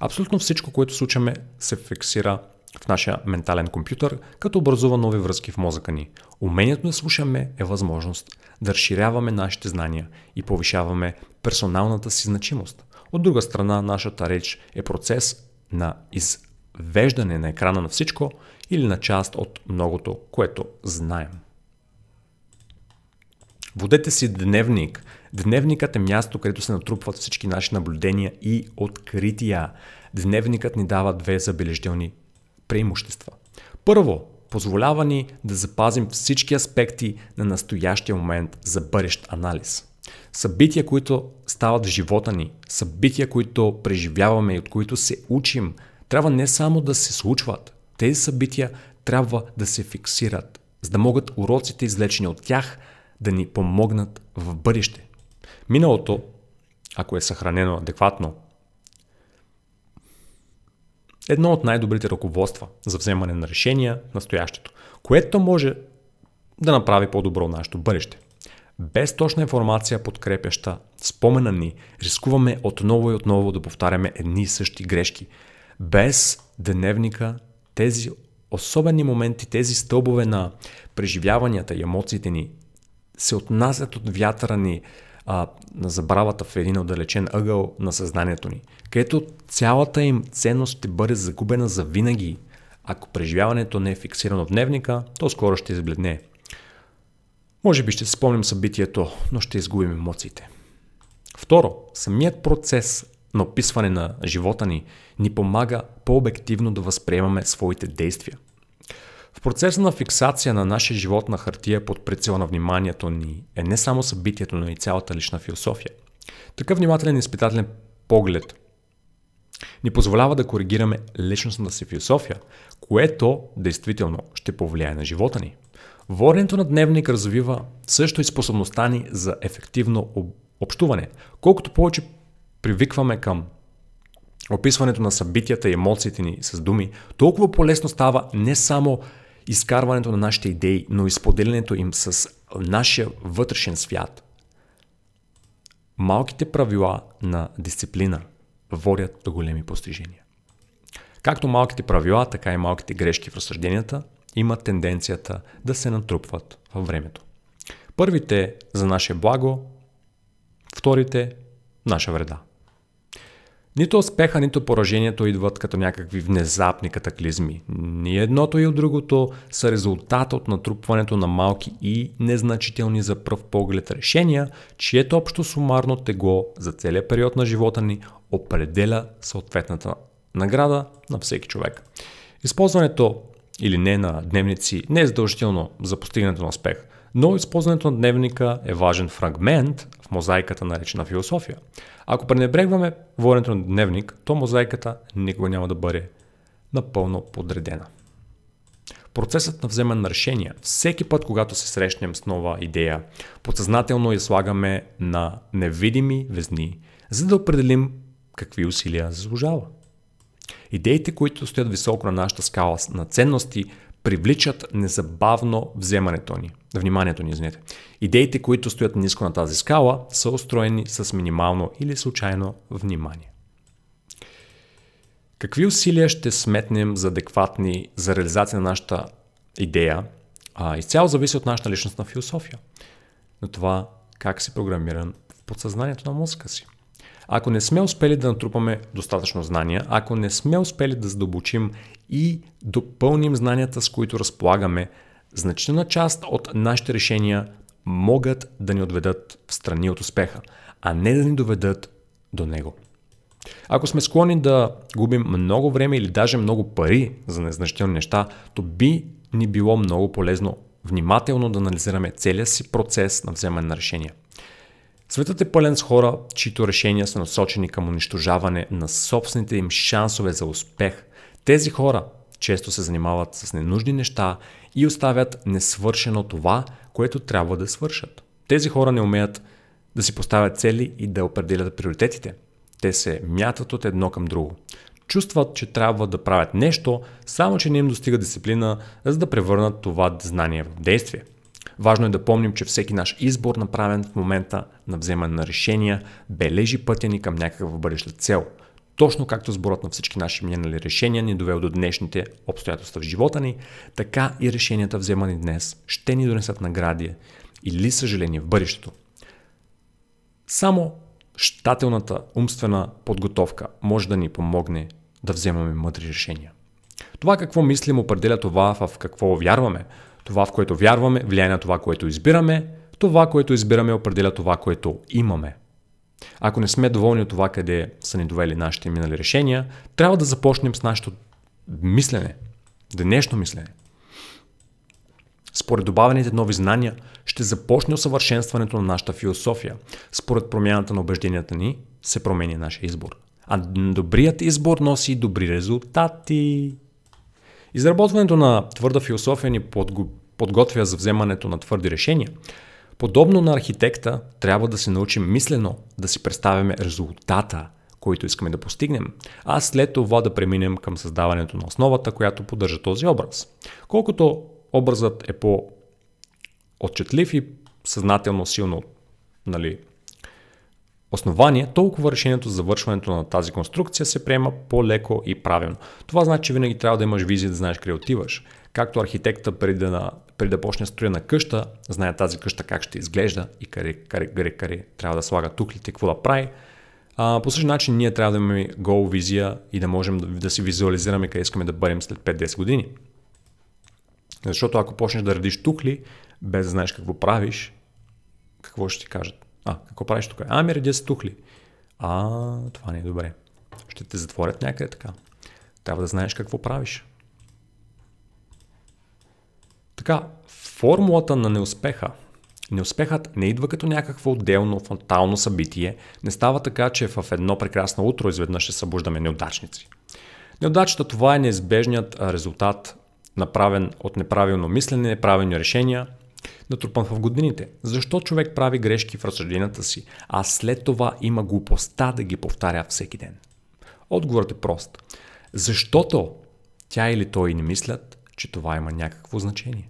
Абсолютно всичко, което случваме, се фиксира в нашия ментален компютър, като образува нови връзки в мозъка ни. Умението да слушаме е възможност да разширяваме нашите знания и повишаваме персоналната си значимост. От друга страна, нашата реч е процес на извеждане на екрана на всичко или на част от многото, което знаем. Водете си дневник. Дневникът е място, където се натрупват всички наши наблюдения и открития. Дневникът ни дава две забележителни преимущества. Първо, позволява ни да запазим всички аспекти на настоящия момент за бъдещ анализ. Събития, които стават в живота ни, събития, които преживяваме и от които се учим, трябва не само да се случват, тези събития трябва да се фиксират, за да могат уроците, излечени от тях, да ни помогнат в бъдеще. Миналото, ако е съхранено адекватно, едно от най-добрите ръководства за вземане на решения настоящето, което може да направи по-добро нашето бъдеще. Без точна информация, подкрепяща спомена ни, рискуваме отново и отново да повтаряме едни и същи грешки. Без дневника тези особени моменти, тези стълбове на преживяванията и емоциите ни се отнасят от вятъра ни, а, на забравата в един отдалечен ъгъл на съзнанието ни, където цялата им ценност ще бъде загубена за винаги. Ако преживяването не е фиксирано в дневника, то скоро ще избледне. Може би ще спомним събитието, но ще изгубим емоциите. Второ, самият процес на описване на живота ни ни помага по-обективно да възприемаме своите действия. В процеса на фиксация на нашия живот на хартия под прицела на вниманието ни е не само събитието, но и цялата лична философия. Такъв внимателен и изпитателен поглед ни позволява да коригираме личностната си философия, което действително ще повлияе на живота ни. Воренето на дневник развива също и способността ни за ефективно общуване. Колкото повече привикваме към описването на събитията и емоциите ни с думи, толкова по-лесно става не само изкарването на нашите идеи, но изподелянето им с нашия вътрешен свят. Малките правила на дисциплина водят до големи постижения. Както малките правила, така и малките грешки в разсъжденията имат тенденцията да се натрупват във времето. Първите за наше благо, вторите наша вреда. Нито успеха, нито поражението идват като някакви внезапни катаклизми. Ни едното и от другото са резултат от натрупването на малки и незначителни за пръв поглед решения, чието общо сумарно тегло за целия период на живота ни определя съответната награда на всеки човек. Използването или не на дневници не е задължително за постигането на успех, но използването на дневника е важен фрагмент мозайката наречена философия. Ако пренебрегваме воренето на дневник, то мозайката никога няма да бъде напълно подредена. Процесът на вземане на решения. Всеки път, когато се срещнем с нова идея, подсъзнателно я слагаме на невидими везни, за да определим какви усилия заслужава. Идеите, които стоят високо на нашата скала на ценности, привличат незабавно вземането ни, вниманието ни, извинете. Идеите, които стоят ниско на тази скала, са устроени с минимално или случайно внимание. Какви усилия ще сметнем за адекватни за реализация на нашата идея, а, изцяло зависи от нашата личностна философия. на това как си програмиран в подсъзнанието на мозъка си. Ако не сме успели да натрупаме достатъчно знания, ако не сме успели да задълбочим и допълним знанията, с които разполагаме, значителна част от нашите решения могат да ни отведат в страни от успеха, а не да ни доведат до него. Ако сме склонни да губим много време или даже много пари за незначителни неща, то би ни било много полезно внимателно да анализираме целия си процес на вземане на решения. Светът е пълен с хора, чието решения са насочени към унищожаване на собствените им шансове за успех – тези хора често се занимават с ненужни неща и оставят несвършено това, което трябва да свършат. Тези хора не умеят да си поставят цели и да определят приоритетите. Те се мятат от едно към друго. Чувстват, че трябва да правят нещо, само че не им достига дисциплина, за да превърнат това знание в действие. Важно е да помним, че всеки наш избор, направен в момента на вземане на решения, бележи пътя ни към някаква бъдеща цел – точно както сборът на всички наши минали решения ни довел до днешните обстоятелства в живота ни, така и решенията вземани днес ще ни донесат награди или съжаление в бъдещето. Само щателната умствена подготовка може да ни помогне да вземаме мъдри решения. Това какво мислим определя това в какво вярваме. Това в което вярваме влияе на това, което избираме. Това, което избираме определя това, което имаме. Ако не сме доволни от това къде са ни довели нашите минали решения, трябва да започнем с нашето мислене, днешно мислене. Според добавените нови знания ще започне усъвършенстването на нашата философия. Според промяната на убежденията ни се променя нашия избор. А добрият избор носи добри резултати. Изработването на твърда философия ни подготвя за вземането на твърди решения – Подобно на архитекта, трябва да се научим мислено да си представяме резултата, който искаме да постигнем, а след това да преминем към създаването на основата, която поддържа този образ. Колкото образът е по-отчетлив и съзнателно силно нали, основание, толкова решението за завършването на тази конструкция се приема по-леко и правилно. Това значи, че винаги трябва да имаш визия да знаеш къде отиваш. Както архитекта преди да преди да почне на къща, знае тази къща как ще изглежда и къде, къде, къде, къде трябва да слага тухлите, какво да прави. А, по същия начин ние трябва да имаме гол визия и да можем да, да си визуализираме къде искаме да бъдем след 5-10 години. Защото ако почнеш да радиш тухли, без да знаеш какво правиш, какво ще ти кажат? А, какво правиш тук? Ами редя се тухли. А, това не е добре. Ще те затворят някъде така. Трябва да знаеш какво правиш. Така, формулата на неуспеха. Неуспехът не идва като някакво отделно фатално събитие, не става така, че в едно прекрасно утро изведнъж ще събуждаме неудачници. Неудачата това е неизбежният резултат, направен от неправилно мислене, неправилни решения, натрупан в годините. Защо човек прави грешки в разсъжденията си, а след това има глупостта да ги повтаря всеки ден? Отговорът е прост. Защото тя или той не мислят, че това има някакво значение.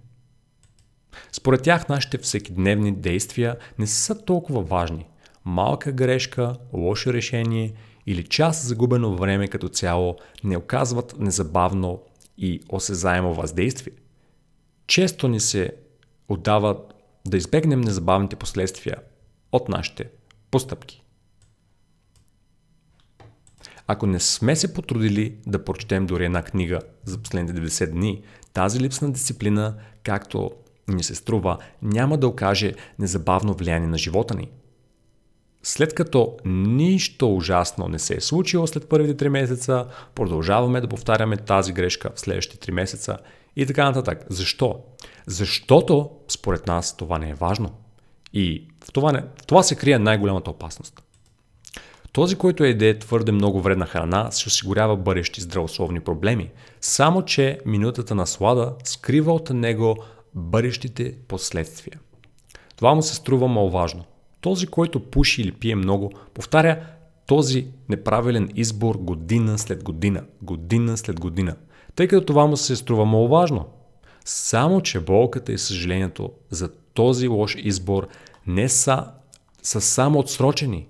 Според тях нашите всекидневни действия не са толкова важни. Малка грешка, лошо решение или час загубено време като цяло не оказват незабавно и осезаемо въздействие. Често ни се отдава да избегнем незабавните последствия от нашите постъпки. Ако не сме се потрудили да прочетем дори една книга за последните 90 дни, тази липсна дисциплина, както ни се струва, няма да окаже незабавно влияние на живота ни. След като нищо ужасно не се е случило след първите 3 месеца, продължаваме да повтаряме тази грешка в следващите 3 месеца и така нататък. Защо? Защото според нас това не е важно. И в това, не, в това се крие най-голямата опасност. Този, който еде твърде много вредна храна, се осигурява бъдещи здравословни проблеми, само че минутата на слада скрива от него бъдещите последствия. Това му се струва важно. Този, който пуши или пие много, повтаря този неправилен избор година след година, година след година, тъй като това му се струва маловажно. Само, че болката и съжалението за този лош избор не са, са само отсрочени,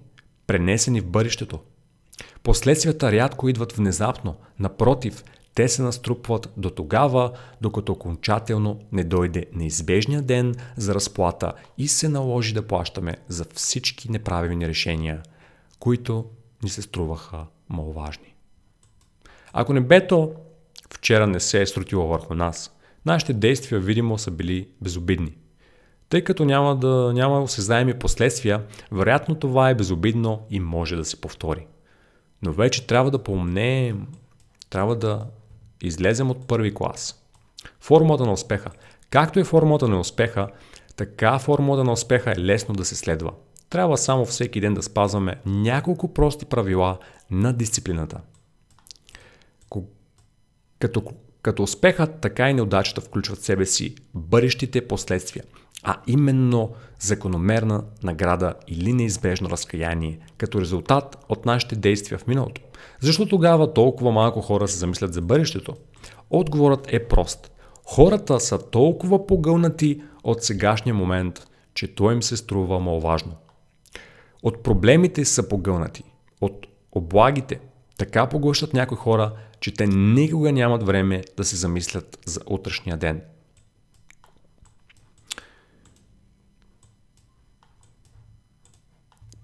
пренесени в бъдещето. Последствията рядко идват внезапно, напротив, те се наструпват до тогава, докато окончателно не дойде неизбежния ден за разплата и се наложи да плащаме за всички неправилни решения, които ни се струваха маловажни. Ако небето вчера не се е срутило върху нас, нашите действия видимо са били безобидни. Тъй като няма да няма осезаеми последствия, вероятно това е безобидно и може да се повтори. Но вече трябва да поумнеем, трябва да излезем от първи клас. Формулата на успеха. Както е формулата на успеха, така формулата на успеха е лесно да се следва. Трябва само всеки ден да спазваме няколко прости правила на дисциплината. Като, като успехът, така и неудачата включват в себе си бъдещите последствия – а именно закономерна награда или неизбежно разкаяние, като резултат от нашите действия в миналото. Защо тогава толкова малко хора се замислят за бъдещето? Отговорът е прост. Хората са толкова погълнати от сегашния момент, че той им се струва маловажно. От проблемите са погълнати, от облагите. Така поглъщат някои хора, че те никога нямат време да се замислят за утрешния ден –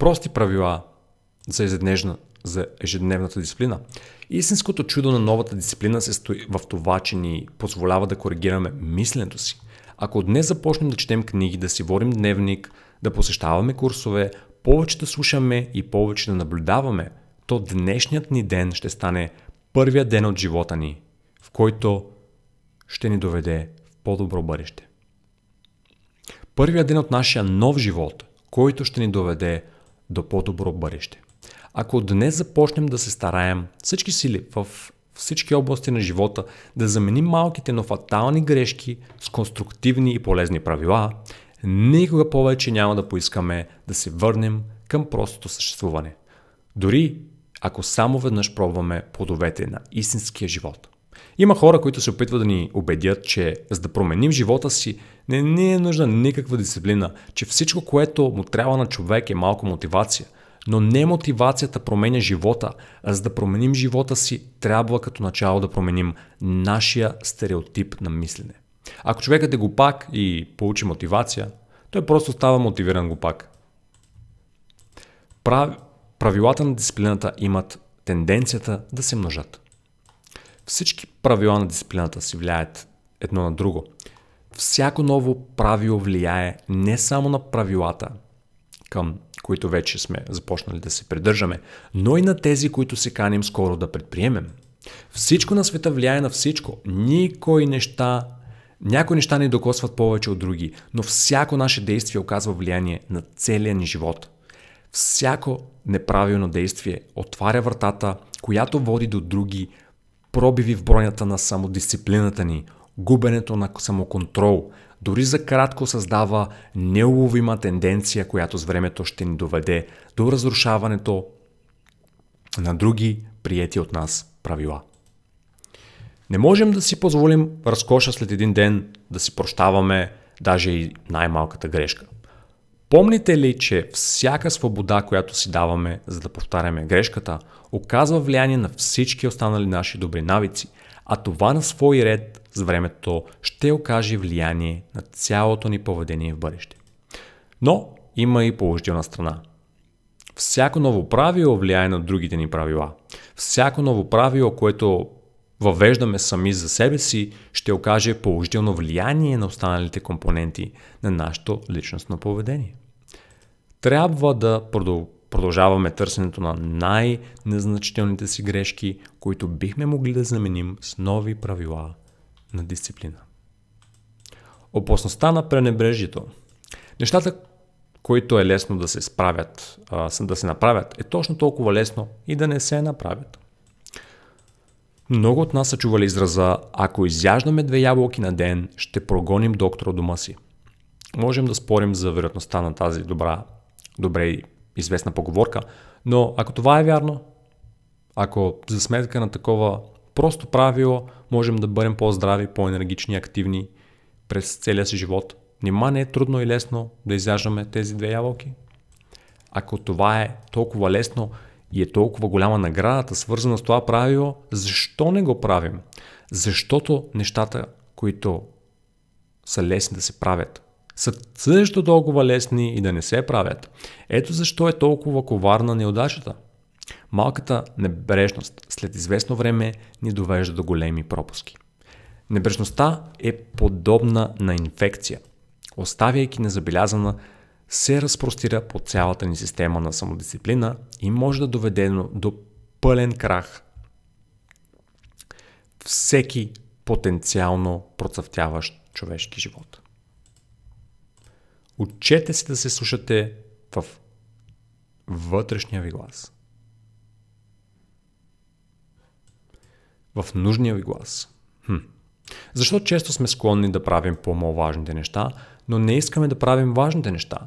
прости правила за, ежедневна, за ежедневната дисциплина. Истинското чудо на новата дисциплина се стои в това, че ни позволява да коригираме мисленето си. Ако днес започнем да четем книги, да си водим дневник, да посещаваме курсове, повече да слушаме и повече да наблюдаваме, то днешният ни ден ще стане първия ден от живота ни, в който ще ни доведе в по-добро бъдеще. Първият ден от нашия нов живот, който ще ни доведе до по-добро бъдеще. Ако днес започнем да се стараем всички сили в всички области на живота да заменим малките, но фатални грешки с конструктивни и полезни правила, никога повече няма да поискаме да се върнем към простото съществуване. Дори ако само веднъж пробваме плодовете на истинския живот. Има хора, които се опитват да ни убедят, че за да променим живота си, не ни е нужна никаква дисциплина, че всичко, което му трябва на човек е малко мотивация. Но не мотивацията променя живота, а за да променим живота си, трябва като начало да променим нашия стереотип на мислене. Ако човекът е глупак и получи мотивация, той просто става мотивиран глупак. Правилата на дисциплината имат тенденцията да се множат. Всички правила на дисциплината си влияят едно на друго. Всяко ново правило влияе не само на правилата, към които вече сме започнали да се придържаме, но и на тези, които се каним скоро да предприемем. Всичко на света влияе на всичко. Никой неща, някои неща ни докосват повече от други, но всяко наше действие оказва влияние на целия ни живот. Всяко неправилно действие отваря вратата, която води до други пробиви в бронята на самодисциплината ни, губенето на самоконтрол, дори за кратко създава неуловима тенденция, която с времето ще ни доведе до разрушаването на други прияти от нас правила. Не можем да си позволим разкоша след един ден да си прощаваме даже и най-малката грешка. Помните ли, че всяка свобода, която си даваме, за да повтаряме грешката, оказва влияние на всички останали наши добри навици, а това на свой ред с времето ще окаже влияние на цялото ни поведение в бъдеще. Но има и положителна страна. Всяко ново правило влияе на другите ни правила. Всяко ново правило, което въвеждаме сами за себе си, ще окаже положително влияние на останалите компоненти на нашето личностно поведение. Трябва да продължаваме търсенето на най-незначителните си грешки, които бихме могли да заменим с нови правила на дисциплина. Опасността на пренебрежието. Нещата, които е лесно да се справят, да се направят, е точно толкова лесно и да не се направят. Много от нас са чували израза «Ако изяждаме две ябълки на ден, ще прогоним доктора дома си». Можем да спорим за вероятността на тази добра добре известна поговорка, но ако това е вярно, ако за сметка на такова просто правило можем да бъдем по-здрави, по-енергични, активни през целия си живот, нима не е трудно и лесно да изяждаме тези две ябълки? Ако това е толкова лесно и е толкова голяма наградата, свързана с това правило, защо не го правим? Защото нещата, които са лесни да се правят, са също толкова лесни и да не се правят. Ето защо е толкова коварна неудачата. Малката небрежност след известно време ни довежда до големи пропуски. Небрежността е подобна на инфекция. Оставяйки незабелязана, се разпростира по цялата ни система на самодисциплина и може да доведе до пълен крах всеки потенциално процъфтяващ човешки живот. Учете се да се слушате в вътрешния ви глас. В нужния ви глас. Хм. Защо често сме склонни да правим по-маловажните неща, но не искаме да правим важните неща,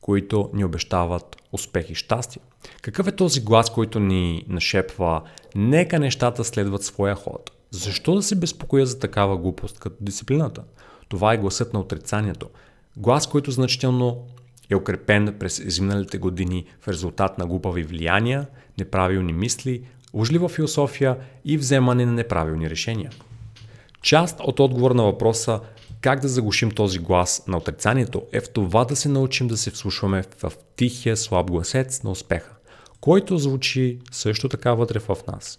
които ни обещават успех и щастие? Какъв е този глас, който ни нашепва «Нека нещата следват своя ход»? Защо да се безпокоя за такава глупост като дисциплината? Това е гласът на отрицанието – Глас, който значително е укрепен през изминалите години в резултат на глупави влияния, неправилни мисли, лъжлива философия и вземане на неправилни решения. Част от отговор на въпроса как да заглушим този глас на отрицанието е в това да се научим да се вслушваме в тихия слаб гласец на успеха, който звучи също така вътре в нас.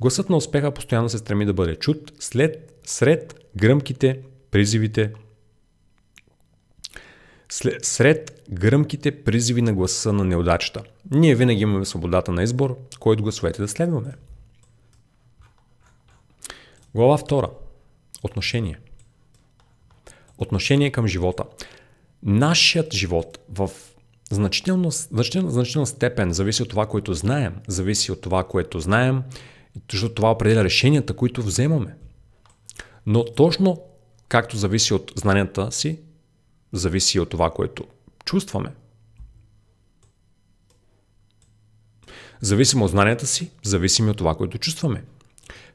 Гласът на успеха постоянно се стреми да бъде чут след, сред гръмките призивите след, сред гръмките призиви на гласа на неудачата. Ние винаги имаме свободата на избор, който го гласовете да следваме. Глава 2. Отношение. Отношение към живота. Нашият живот в значителна, значително, значително степен зависи от това, което знаем, зависи от това, което знаем, защото това определя решенията, които вземаме. Но точно както зависи от знанията си, зависи от това, което чувстваме. Зависимо от знанията си, зависимо от това, което чувстваме.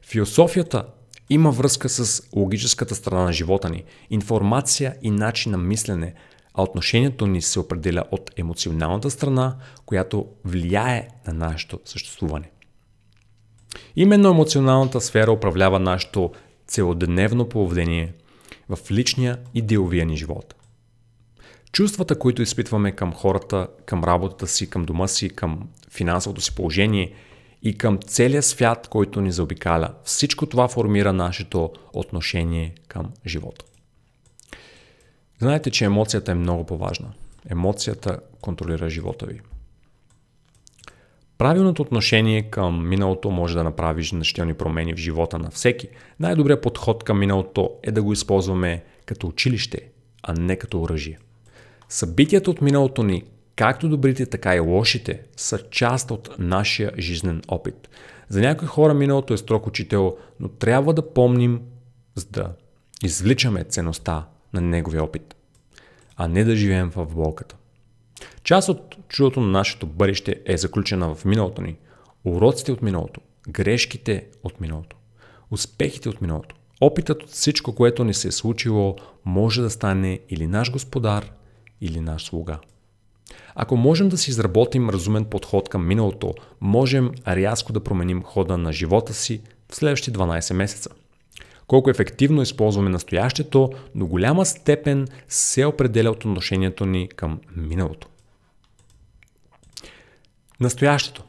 Философията има връзка с логическата страна на живота ни, информация и начин на мислене, а отношението ни се определя от емоционалната страна, която влияе на нашето съществуване. Именно емоционалната сфера управлява нашето целодневно поведение в личния и деловия ни живот. Чувствата, които изпитваме към хората, към работата си, към дома си, към финансовото си положение и към целия свят, който ни заобикаля, всичко това формира нашето отношение към живота. Знаете, че емоцията е много по-важна. Емоцията контролира живота ви. Правилното отношение към миналото може да направи значителни промени в живота на всеки. Най-добрият подход към миналото е да го използваме като училище, а не като оръжие. Събитията от миналото ни, както добрите, така и лошите, са част от нашия жизнен опит. За някои хора миналото е строг учител, но трябва да помним, за да извличаме ценността на неговия опит, а не да живеем в болката. Част от чудото на нашето бъдеще е заключена в миналото ни. Уроците от миналото, грешките от миналото, успехите от миналото, опитът от всичко, което ни се е случило, може да стане или наш господар, или наш слуга. Ако можем да си изработим разумен подход към миналото, можем рязко да променим хода на живота си в следващите 12 месеца. Колко ефективно използваме настоящето, до голяма степен се определя от отношението ни към миналото. Настоящето.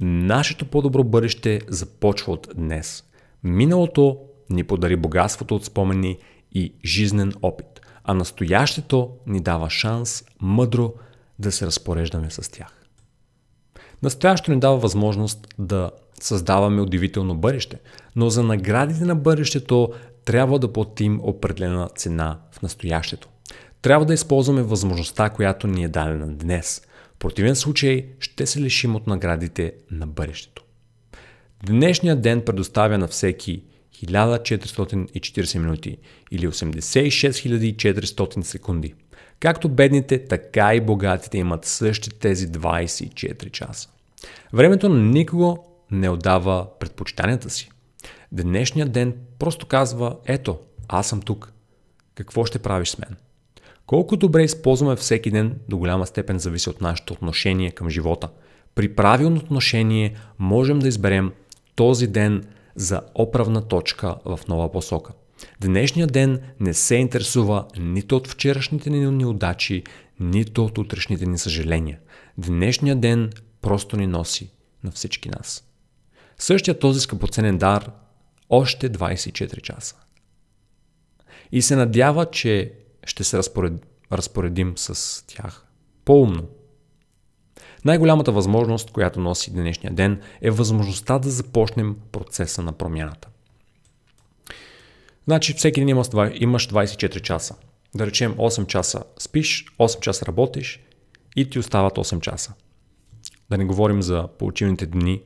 Нашето по-добро бъдеще започва от днес. Миналото ни подари богатството от спомени и жизнен опит а настоящето ни дава шанс мъдро да се разпореждаме с тях. Настоящето ни дава възможност да създаваме удивително бъдеще, но за наградите на бъдещето трябва да платим определена цена в настоящето. Трябва да използваме възможността, която ни е дадена днес. В противен случай ще се лишим от наградите на бъдещето. Днешният ден предоставя на всеки 1440 минути или 86 400 секунди. Както бедните, така и богатите имат същи тези 24 часа. Времето на никого не отдава предпочитанията си. Днешният ден просто казва, ето, аз съм тук. Какво ще правиш с мен? Колко добре използваме всеки ден, до голяма степен зависи от нашето отношение към живота. При правилно отношение можем да изберем този ден за оправна точка в нова посока. Днешният ден не се интересува нито от вчерашните ни неудачи, нито от утрешните ни съжаления. Днешният ден просто ни носи на всички нас. Същия този скъпоценен дар още 24 часа. И се надява, че ще се разпоред... разпоредим с тях по-умно, най-голямата възможност, която носи днешния ден, е възможността да започнем процеса на промяната. Значи всеки ден имаш 24 часа. Да речем 8 часа спиш, 8 часа работиш и ти остават 8 часа. Да не говорим за получилните дни,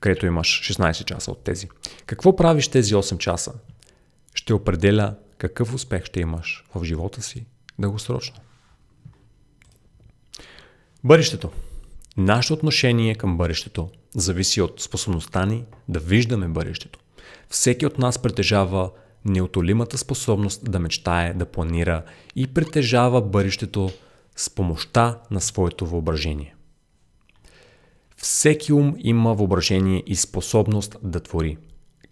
където имаш 16 часа от тези. Какво правиш тези 8 часа? Ще определя какъв успех ще имаш в живота си дългосрочно. Бъдещето. Нашето отношение към бъдещето зависи от способността ни да виждаме бъдещето. Всеки от нас притежава неотолимата способност да мечтае, да планира и притежава бъдещето с помощта на своето въображение. Всеки ум има въображение и способност да твори.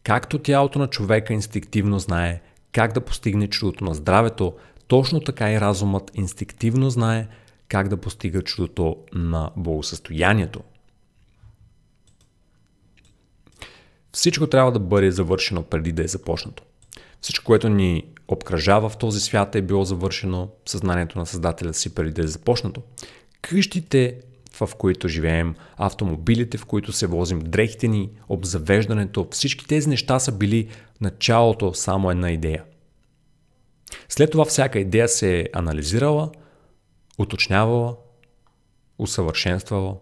Както тялото на човека инстинктивно знае как да постигне чудото на здравето, точно така и разумът инстинктивно знае – как да постига чудото на благосъстоянието. Всичко трябва да бъде завършено преди да е започнато. Всичко, което ни обкръжава в този свят е било завършено в съзнанието на Създателя си преди да е започнато. Къщите, в които живеем, автомобилите, в които се возим, дрехите ни, обзавеждането, всички тези неща са били началото само една идея. След това всяка идея се е анализирала – уточнявала, усъвършенствала.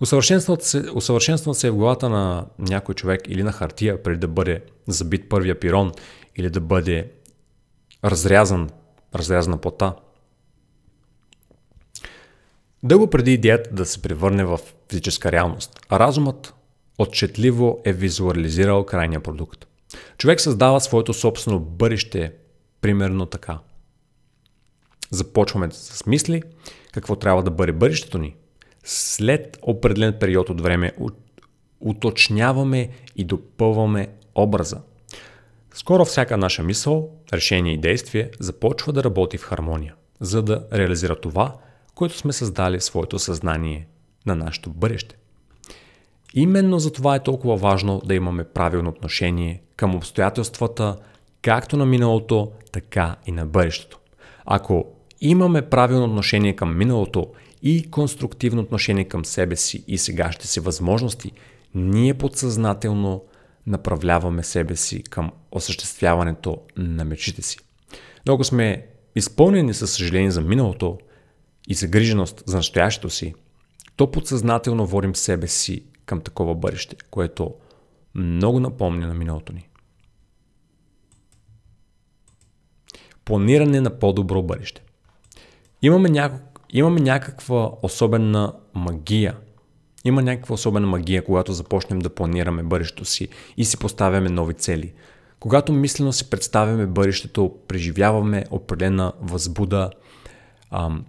Усъвършенстват се, усъвършенстват се е в главата на някой човек или на хартия, преди да бъде забит първия пирон или да бъде разрязан, разрязана плата. Дълго преди идеята да се превърне в физическа реалност, разумът отчетливо е визуализирал крайния продукт. Човек създава своето собствено бъдеще примерно така – Започваме с мисли какво трябва да бъде бъдещето ни. След определен период от време уточняваме и допълваме образа. Скоро всяка наша мисъл, решение и действие започва да работи в хармония, за да реализира това, което сме създали в своето съзнание на нашето бъдеще. Именно за това е толкова важно да имаме правилно отношение към обстоятелствата, както на миналото, така и на бъдещето. Ако имаме правилно отношение към миналото и конструктивно отношение към себе си и сегашните си възможности, ние подсъзнателно направляваме себе си към осъществяването на мечите си. Но ако сме изпълнени със съжаление за миналото и загриженост за настоящето си, то подсъзнателно водим себе си към такова бъдеще, което много напомня на миналото ни. Планиране на по-добро бъдеще. Имаме, някак, имаме някаква особена магия. Има някаква особена магия, когато започнем да планираме бъдещето си и си поставяме нови цели. Когато мислено си представяме бъдещето, преживяваме определена възбуда, ам,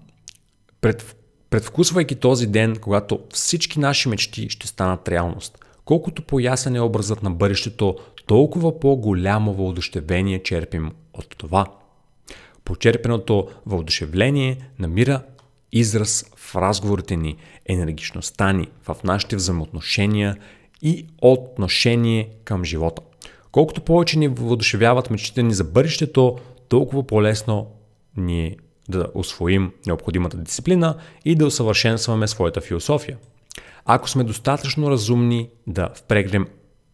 пред, предвкусвайки този ден, когато всички наши мечти ще станат реалност. Колкото по-ясен е образът на бъдещето, толкова по-голямо въодушевение черпим от това – Почерпеното въодушевление намира израз в разговорите ни, енергичността ни, в нашите взаимоотношения и отношение към живота. Колкото повече ни въодушевяват мечтите ни за бъдещето, толкова по-лесно ни е да освоим необходимата дисциплина и да усъвършенстваме своята философия. Ако сме достатъчно разумни да впрегнем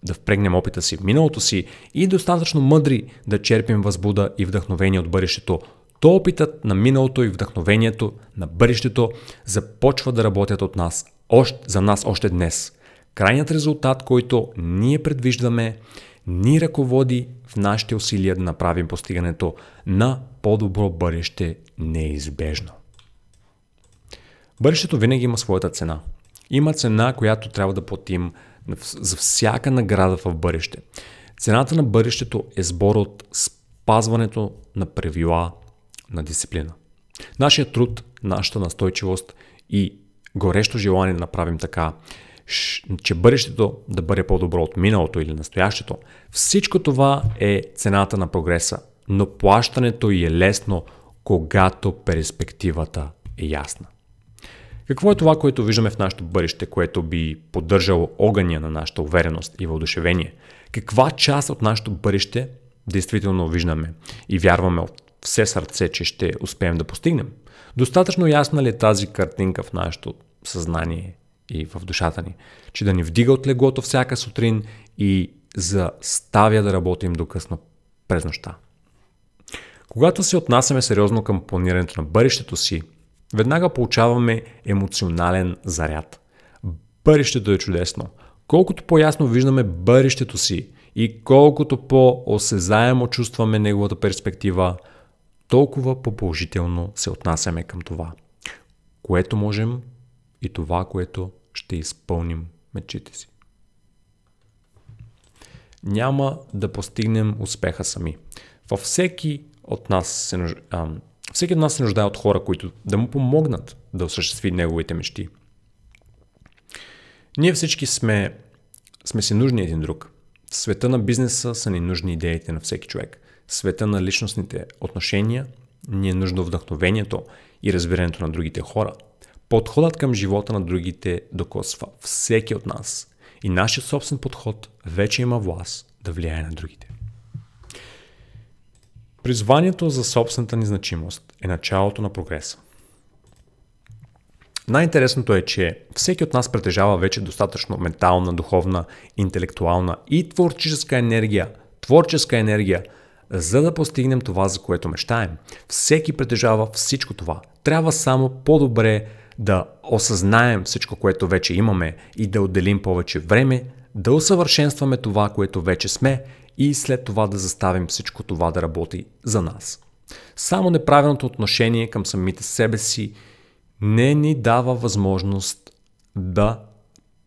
да впрегнем опита си в миналото си и достатъчно мъдри да черпим възбуда и вдъхновение от бъдещето, то опитът на миналото и вдъхновението на бъдещето започва да работят от нас, още, за нас още днес. Крайният резултат, който ние предвиждаме, ни ръководи в нашите усилия да направим постигането на по-добро бъдеще неизбежно. Бъдещето винаги има своята цена. Има цена, която трябва да платим за всяка награда в бъдеще. Цената на бъдещето е сбор от спазването на правила на дисциплина. Нашия труд, нашата настойчивост и горещо желание да направим така, че бъдещето да бъде по-добро от миналото или настоящето, всичко това е цената на прогреса. Но плащането е лесно, когато перспективата е ясна. Какво е това, което виждаме в нашето бъдеще, което би поддържало огъня на нашата увереност и въодушевение? Каква част от нашето бъдеще действително виждаме и вярваме от все сърце, че ще успеем да постигнем? Достатъчно ясна ли е тази картинка в нашето съзнание и в душата ни, че да ни вдига от леглото всяка сутрин и заставя да работим до късно през нощта? Когато се отнасяме сериозно към планирането на бъдещето си, Веднага получаваме емоционален заряд. Бъдещето е чудесно. Колкото по-ясно виждаме бъдещето си и колкото по-осезаемо чувстваме неговата перспектива, толкова по-положително се отнасяме към това, което можем и това, което ще изпълним мечите си. Няма да постигнем успеха сами. Във всеки от нас се а, всеки от нас се нуждае от хора, които да му помогнат да осъществи неговите мечти. Ние всички сме, сме си нужни един друг. В света на бизнеса са ни нужни идеите на всеки човек. В света на личностните отношения ни е нужно вдъхновението и разбирането на другите хора. Подходът към живота на другите докосва всеки от нас. И нашият собствен подход вече има власт да влияе на другите. Призванието за собствената ни значимост е началото на прогреса. Най-интересното е, че всеки от нас притежава вече достатъчно ментална, духовна, интелектуална и творческа енергия, творческа енергия, за да постигнем това, за което мечтаем. Всеки притежава всичко това. Трябва само по-добре да осъзнаем всичко, което вече имаме и да отделим повече време, да усъвършенстваме това, което вече сме и след това да заставим всичко това да работи за нас. Само неправилното отношение към самите себе си не ни дава възможност да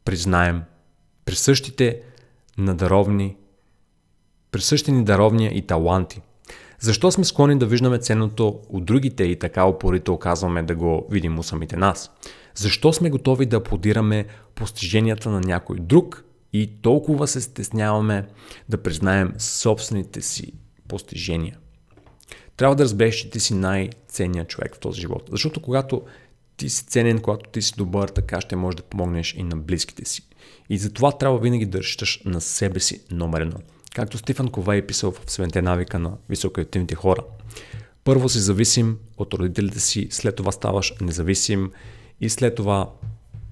признаем присъщите на даровни, присъщи ни даровния и таланти. Защо сме склонни да виждаме ценното от другите и така опорите оказваме да го видим у самите нас? Защо сме готови да аплодираме постиженията на някой друг, и толкова се стесняваме да признаем собствените си постижения. Трябва да разбереш, че ти си най-ценният човек в този живот. Защото когато ти си ценен, когато ти си добър, така ще можеш да помогнеш и на близките си. И затова трябва винаги да разчиташ на себе си номер едно. Както Стефан Ковай е писал в 7 навика на високоактивните хора. Първо си зависим от родителите си, след това ставаш независим и след това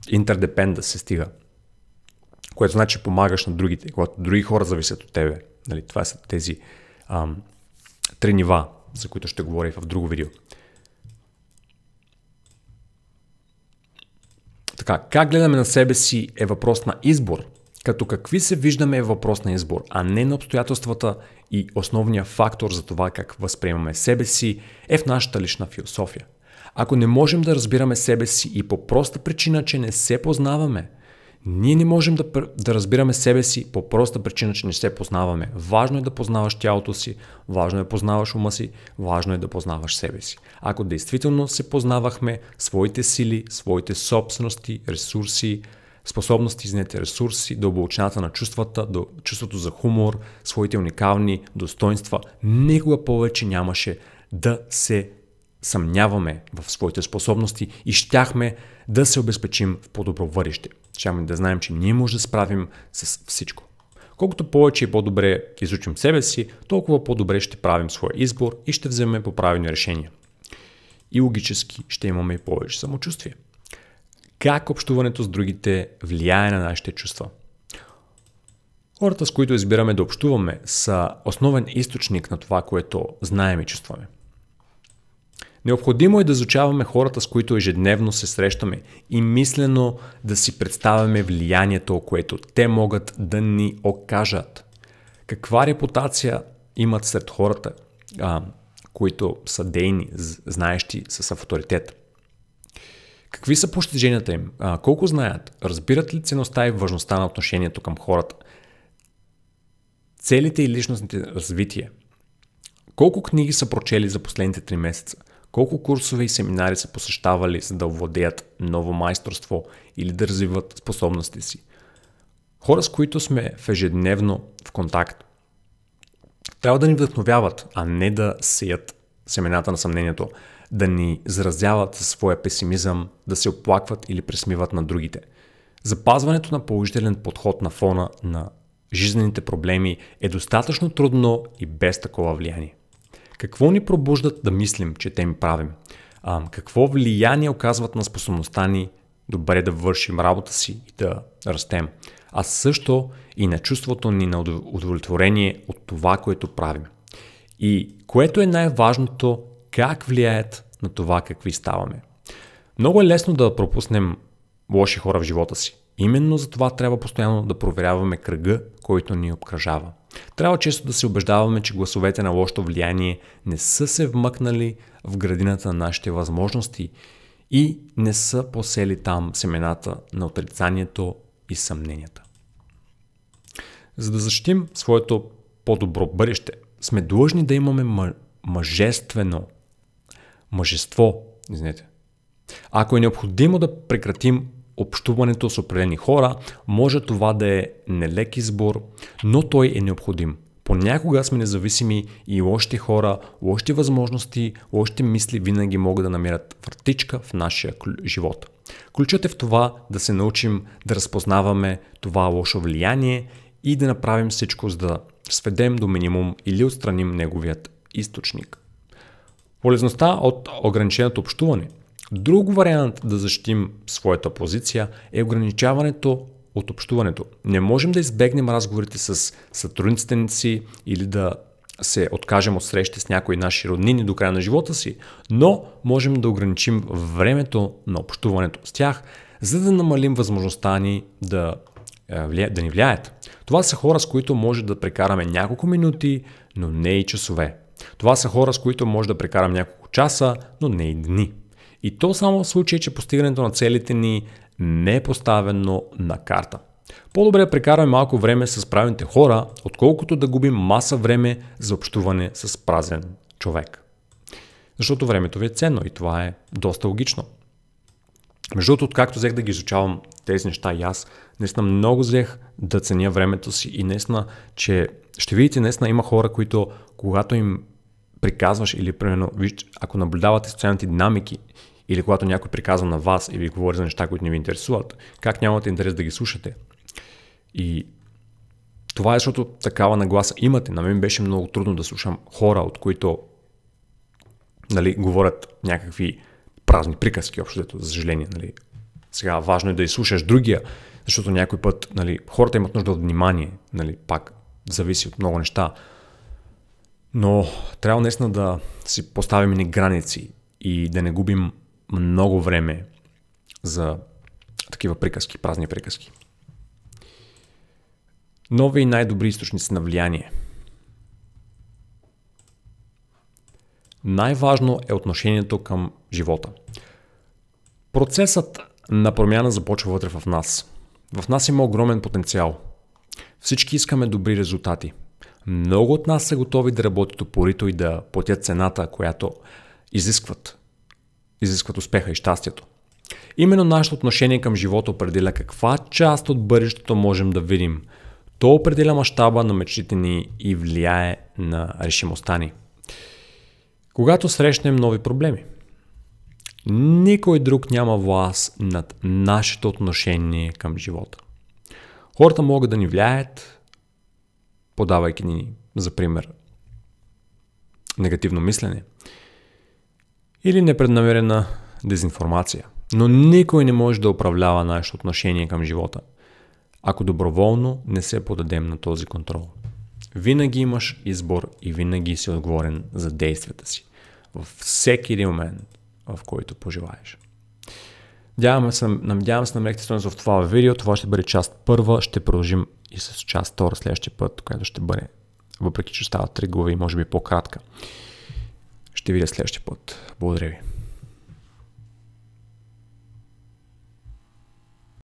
интердепенда се стига което значи помагаш на другите, когато други хора зависят от тебе. Нали, това са тези ам, три нива, за които ще говоря в друго видео. Така, как гледаме на себе си е въпрос на избор, като какви се виждаме е въпрос на избор, а не на обстоятелствата и основният фактор за това как възприемаме себе си е в нашата лична философия. Ако не можем да разбираме себе си и по проста причина, че не се познаваме, ние не можем да, да разбираме себе си по проста причина, че не се познаваме. Важно е да познаваш тялото си, важно е да познаваш ума си, важно е да познаваш себе си. Ако действително се познавахме, своите сили, своите собствености, ресурси, способности, изнете ресурси, дълбочината на чувствата, до чувството за хумор, своите уникални достоинства, никога повече нямаше да се съмняваме в своите способности и щяхме да се обезпечим в по-добро бъдеще. Щяхме да знаем, че ние може да справим с всичко. Колкото повече и по-добре изучим себе си, толкова по-добре ще правим своя избор и ще вземем поправени решения. И логически ще имаме и повече самочувствие. Как общуването с другите влияе на нашите чувства? Хората, с които избираме да общуваме, са основен източник на това, което знаем и чувстваме. Необходимо е да изучаваме хората, с които ежедневно се срещаме и мислено да си представяме влиянието, което те могат да ни окажат. Каква репутация имат сред хората, а, които са дейни, знаещи с авторитет? Какви са постиженията им? А, колко знаят? Разбират ли ценността и важността на отношението към хората? Целите и личностните развития? Колко книги са прочели за последните 3 месеца? Колко курсове и семинари са посещавали, за да овладеят ново майсторство или да развиват способности си? Хора, с които сме в ежедневно в контакт, трябва да ни вдъхновяват, а не да сеят семената на съмнението, да ни заразяват със своя песимизъм, да се оплакват или пресмиват на другите. Запазването на положителен подход на фона на жизнените проблеми е достатъчно трудно и без такова влияние. Какво ни пробуждат да мислим, че те ми правим? А, какво влияние оказват на способността ни добре да вършим работа си и да растем? А също и на чувството ни на удовлетворение от това, което правим. И което е най-важното, как влияят на това какви ставаме. Много е лесно да пропуснем лоши хора в живота си. Именно за това трябва постоянно да проверяваме кръга, който ни обкръжава. Трябва често да се убеждаваме, че гласовете на лошо влияние не са се вмъкнали в градината на нашите възможности и не са посели там семената на отрицанието и съмненията. За да защитим своето по-добро бъдеще, сме длъжни да имаме мъжествено мъжество, извинете. Ако е необходимо да прекратим общуването с определени хора, може това да е нелек избор, но той е необходим. Понякога сме независими и лошите хора, лошите възможности, лошите мисли винаги могат да намерят вратичка в нашия живот. Ключът е в това да се научим да разпознаваме това лошо влияние и да направим всичко, за да сведем до минимум или отстраним неговият източник. Полезността от ограниченото общуване. Друг вариант да защитим своята позиция е ограничаването от общуването. Не можем да избегнем разговорите с сътрудниците си или да се откажем от срещи с някои наши роднини до края на живота си, но можем да ограничим времето на общуването с тях, за да намалим възможността ни да, е, да ни влияят. Това са хора, с които може да прекараме няколко минути, но не и часове. Това са хора, с които може да прекарам няколко часа, но не и дни. И то само в случай, че постигането на целите ни не е поставено на карта. По-добре прекараме малко време с правилните хора, отколкото да губим маса време за общуване с празен човек. Защото времето ви е ценно и това е доста логично. Между другото, както взех да ги изучавам тези неща и аз, наистина много взех да ценя времето си и наистина, че ще видите, наистина има хора, които когато им приказваш или примерно, виж, ако наблюдавате социалните динамики или когато някой приказва на вас и ви говори за неща, които не ви интересуват, как нямате интерес да ги слушате? И това е защото такава нагласа имате. На мен беше много трудно да слушам хора, от които нали, говорят някакви празни приказки, общо дето, за съжаление. Нали. Сега важно е да изслушаш другия, защото някой път нали, хората имат нужда от внимание, нали, пак зависи от много неща. Но трябва наистина да си поставим ни граници и да не губим много време за такива приказки, празни приказки. Нови и най-добри източници на влияние. Най-важно е отношението към живота. Процесът на промяна започва вътре в нас. В нас има огромен потенциал. Всички искаме добри резултати. Много от нас са готови да работят упорито и да платят цената, която изискват изискват успеха и щастието. Именно нашето отношение към живота определя каква част от бъдещето можем да видим. То определя мащаба на мечтите ни и влияе на решимостта ни. Когато срещнем нови проблеми, никой друг няма власт над нашето отношение към живота. Хората могат да ни влияят, подавайки ни, за пример, негативно мислене – или непреднамерена дезинформация. Но никой не може да управлява нашето отношение към живота, ако доброволно не се подадем на този контрол. Винаги имаш избор и винаги си отговорен за действията си. Във всеки един момент, в който пожелаеш. Надявам се, на се намерихте стоеност в това видео. Това ще бъде част първа. Ще продължим и с част втора следващия път, която ще бъде, въпреки че става три глави, може би по-кратка. Ще видя следващия път. Благодаря ви.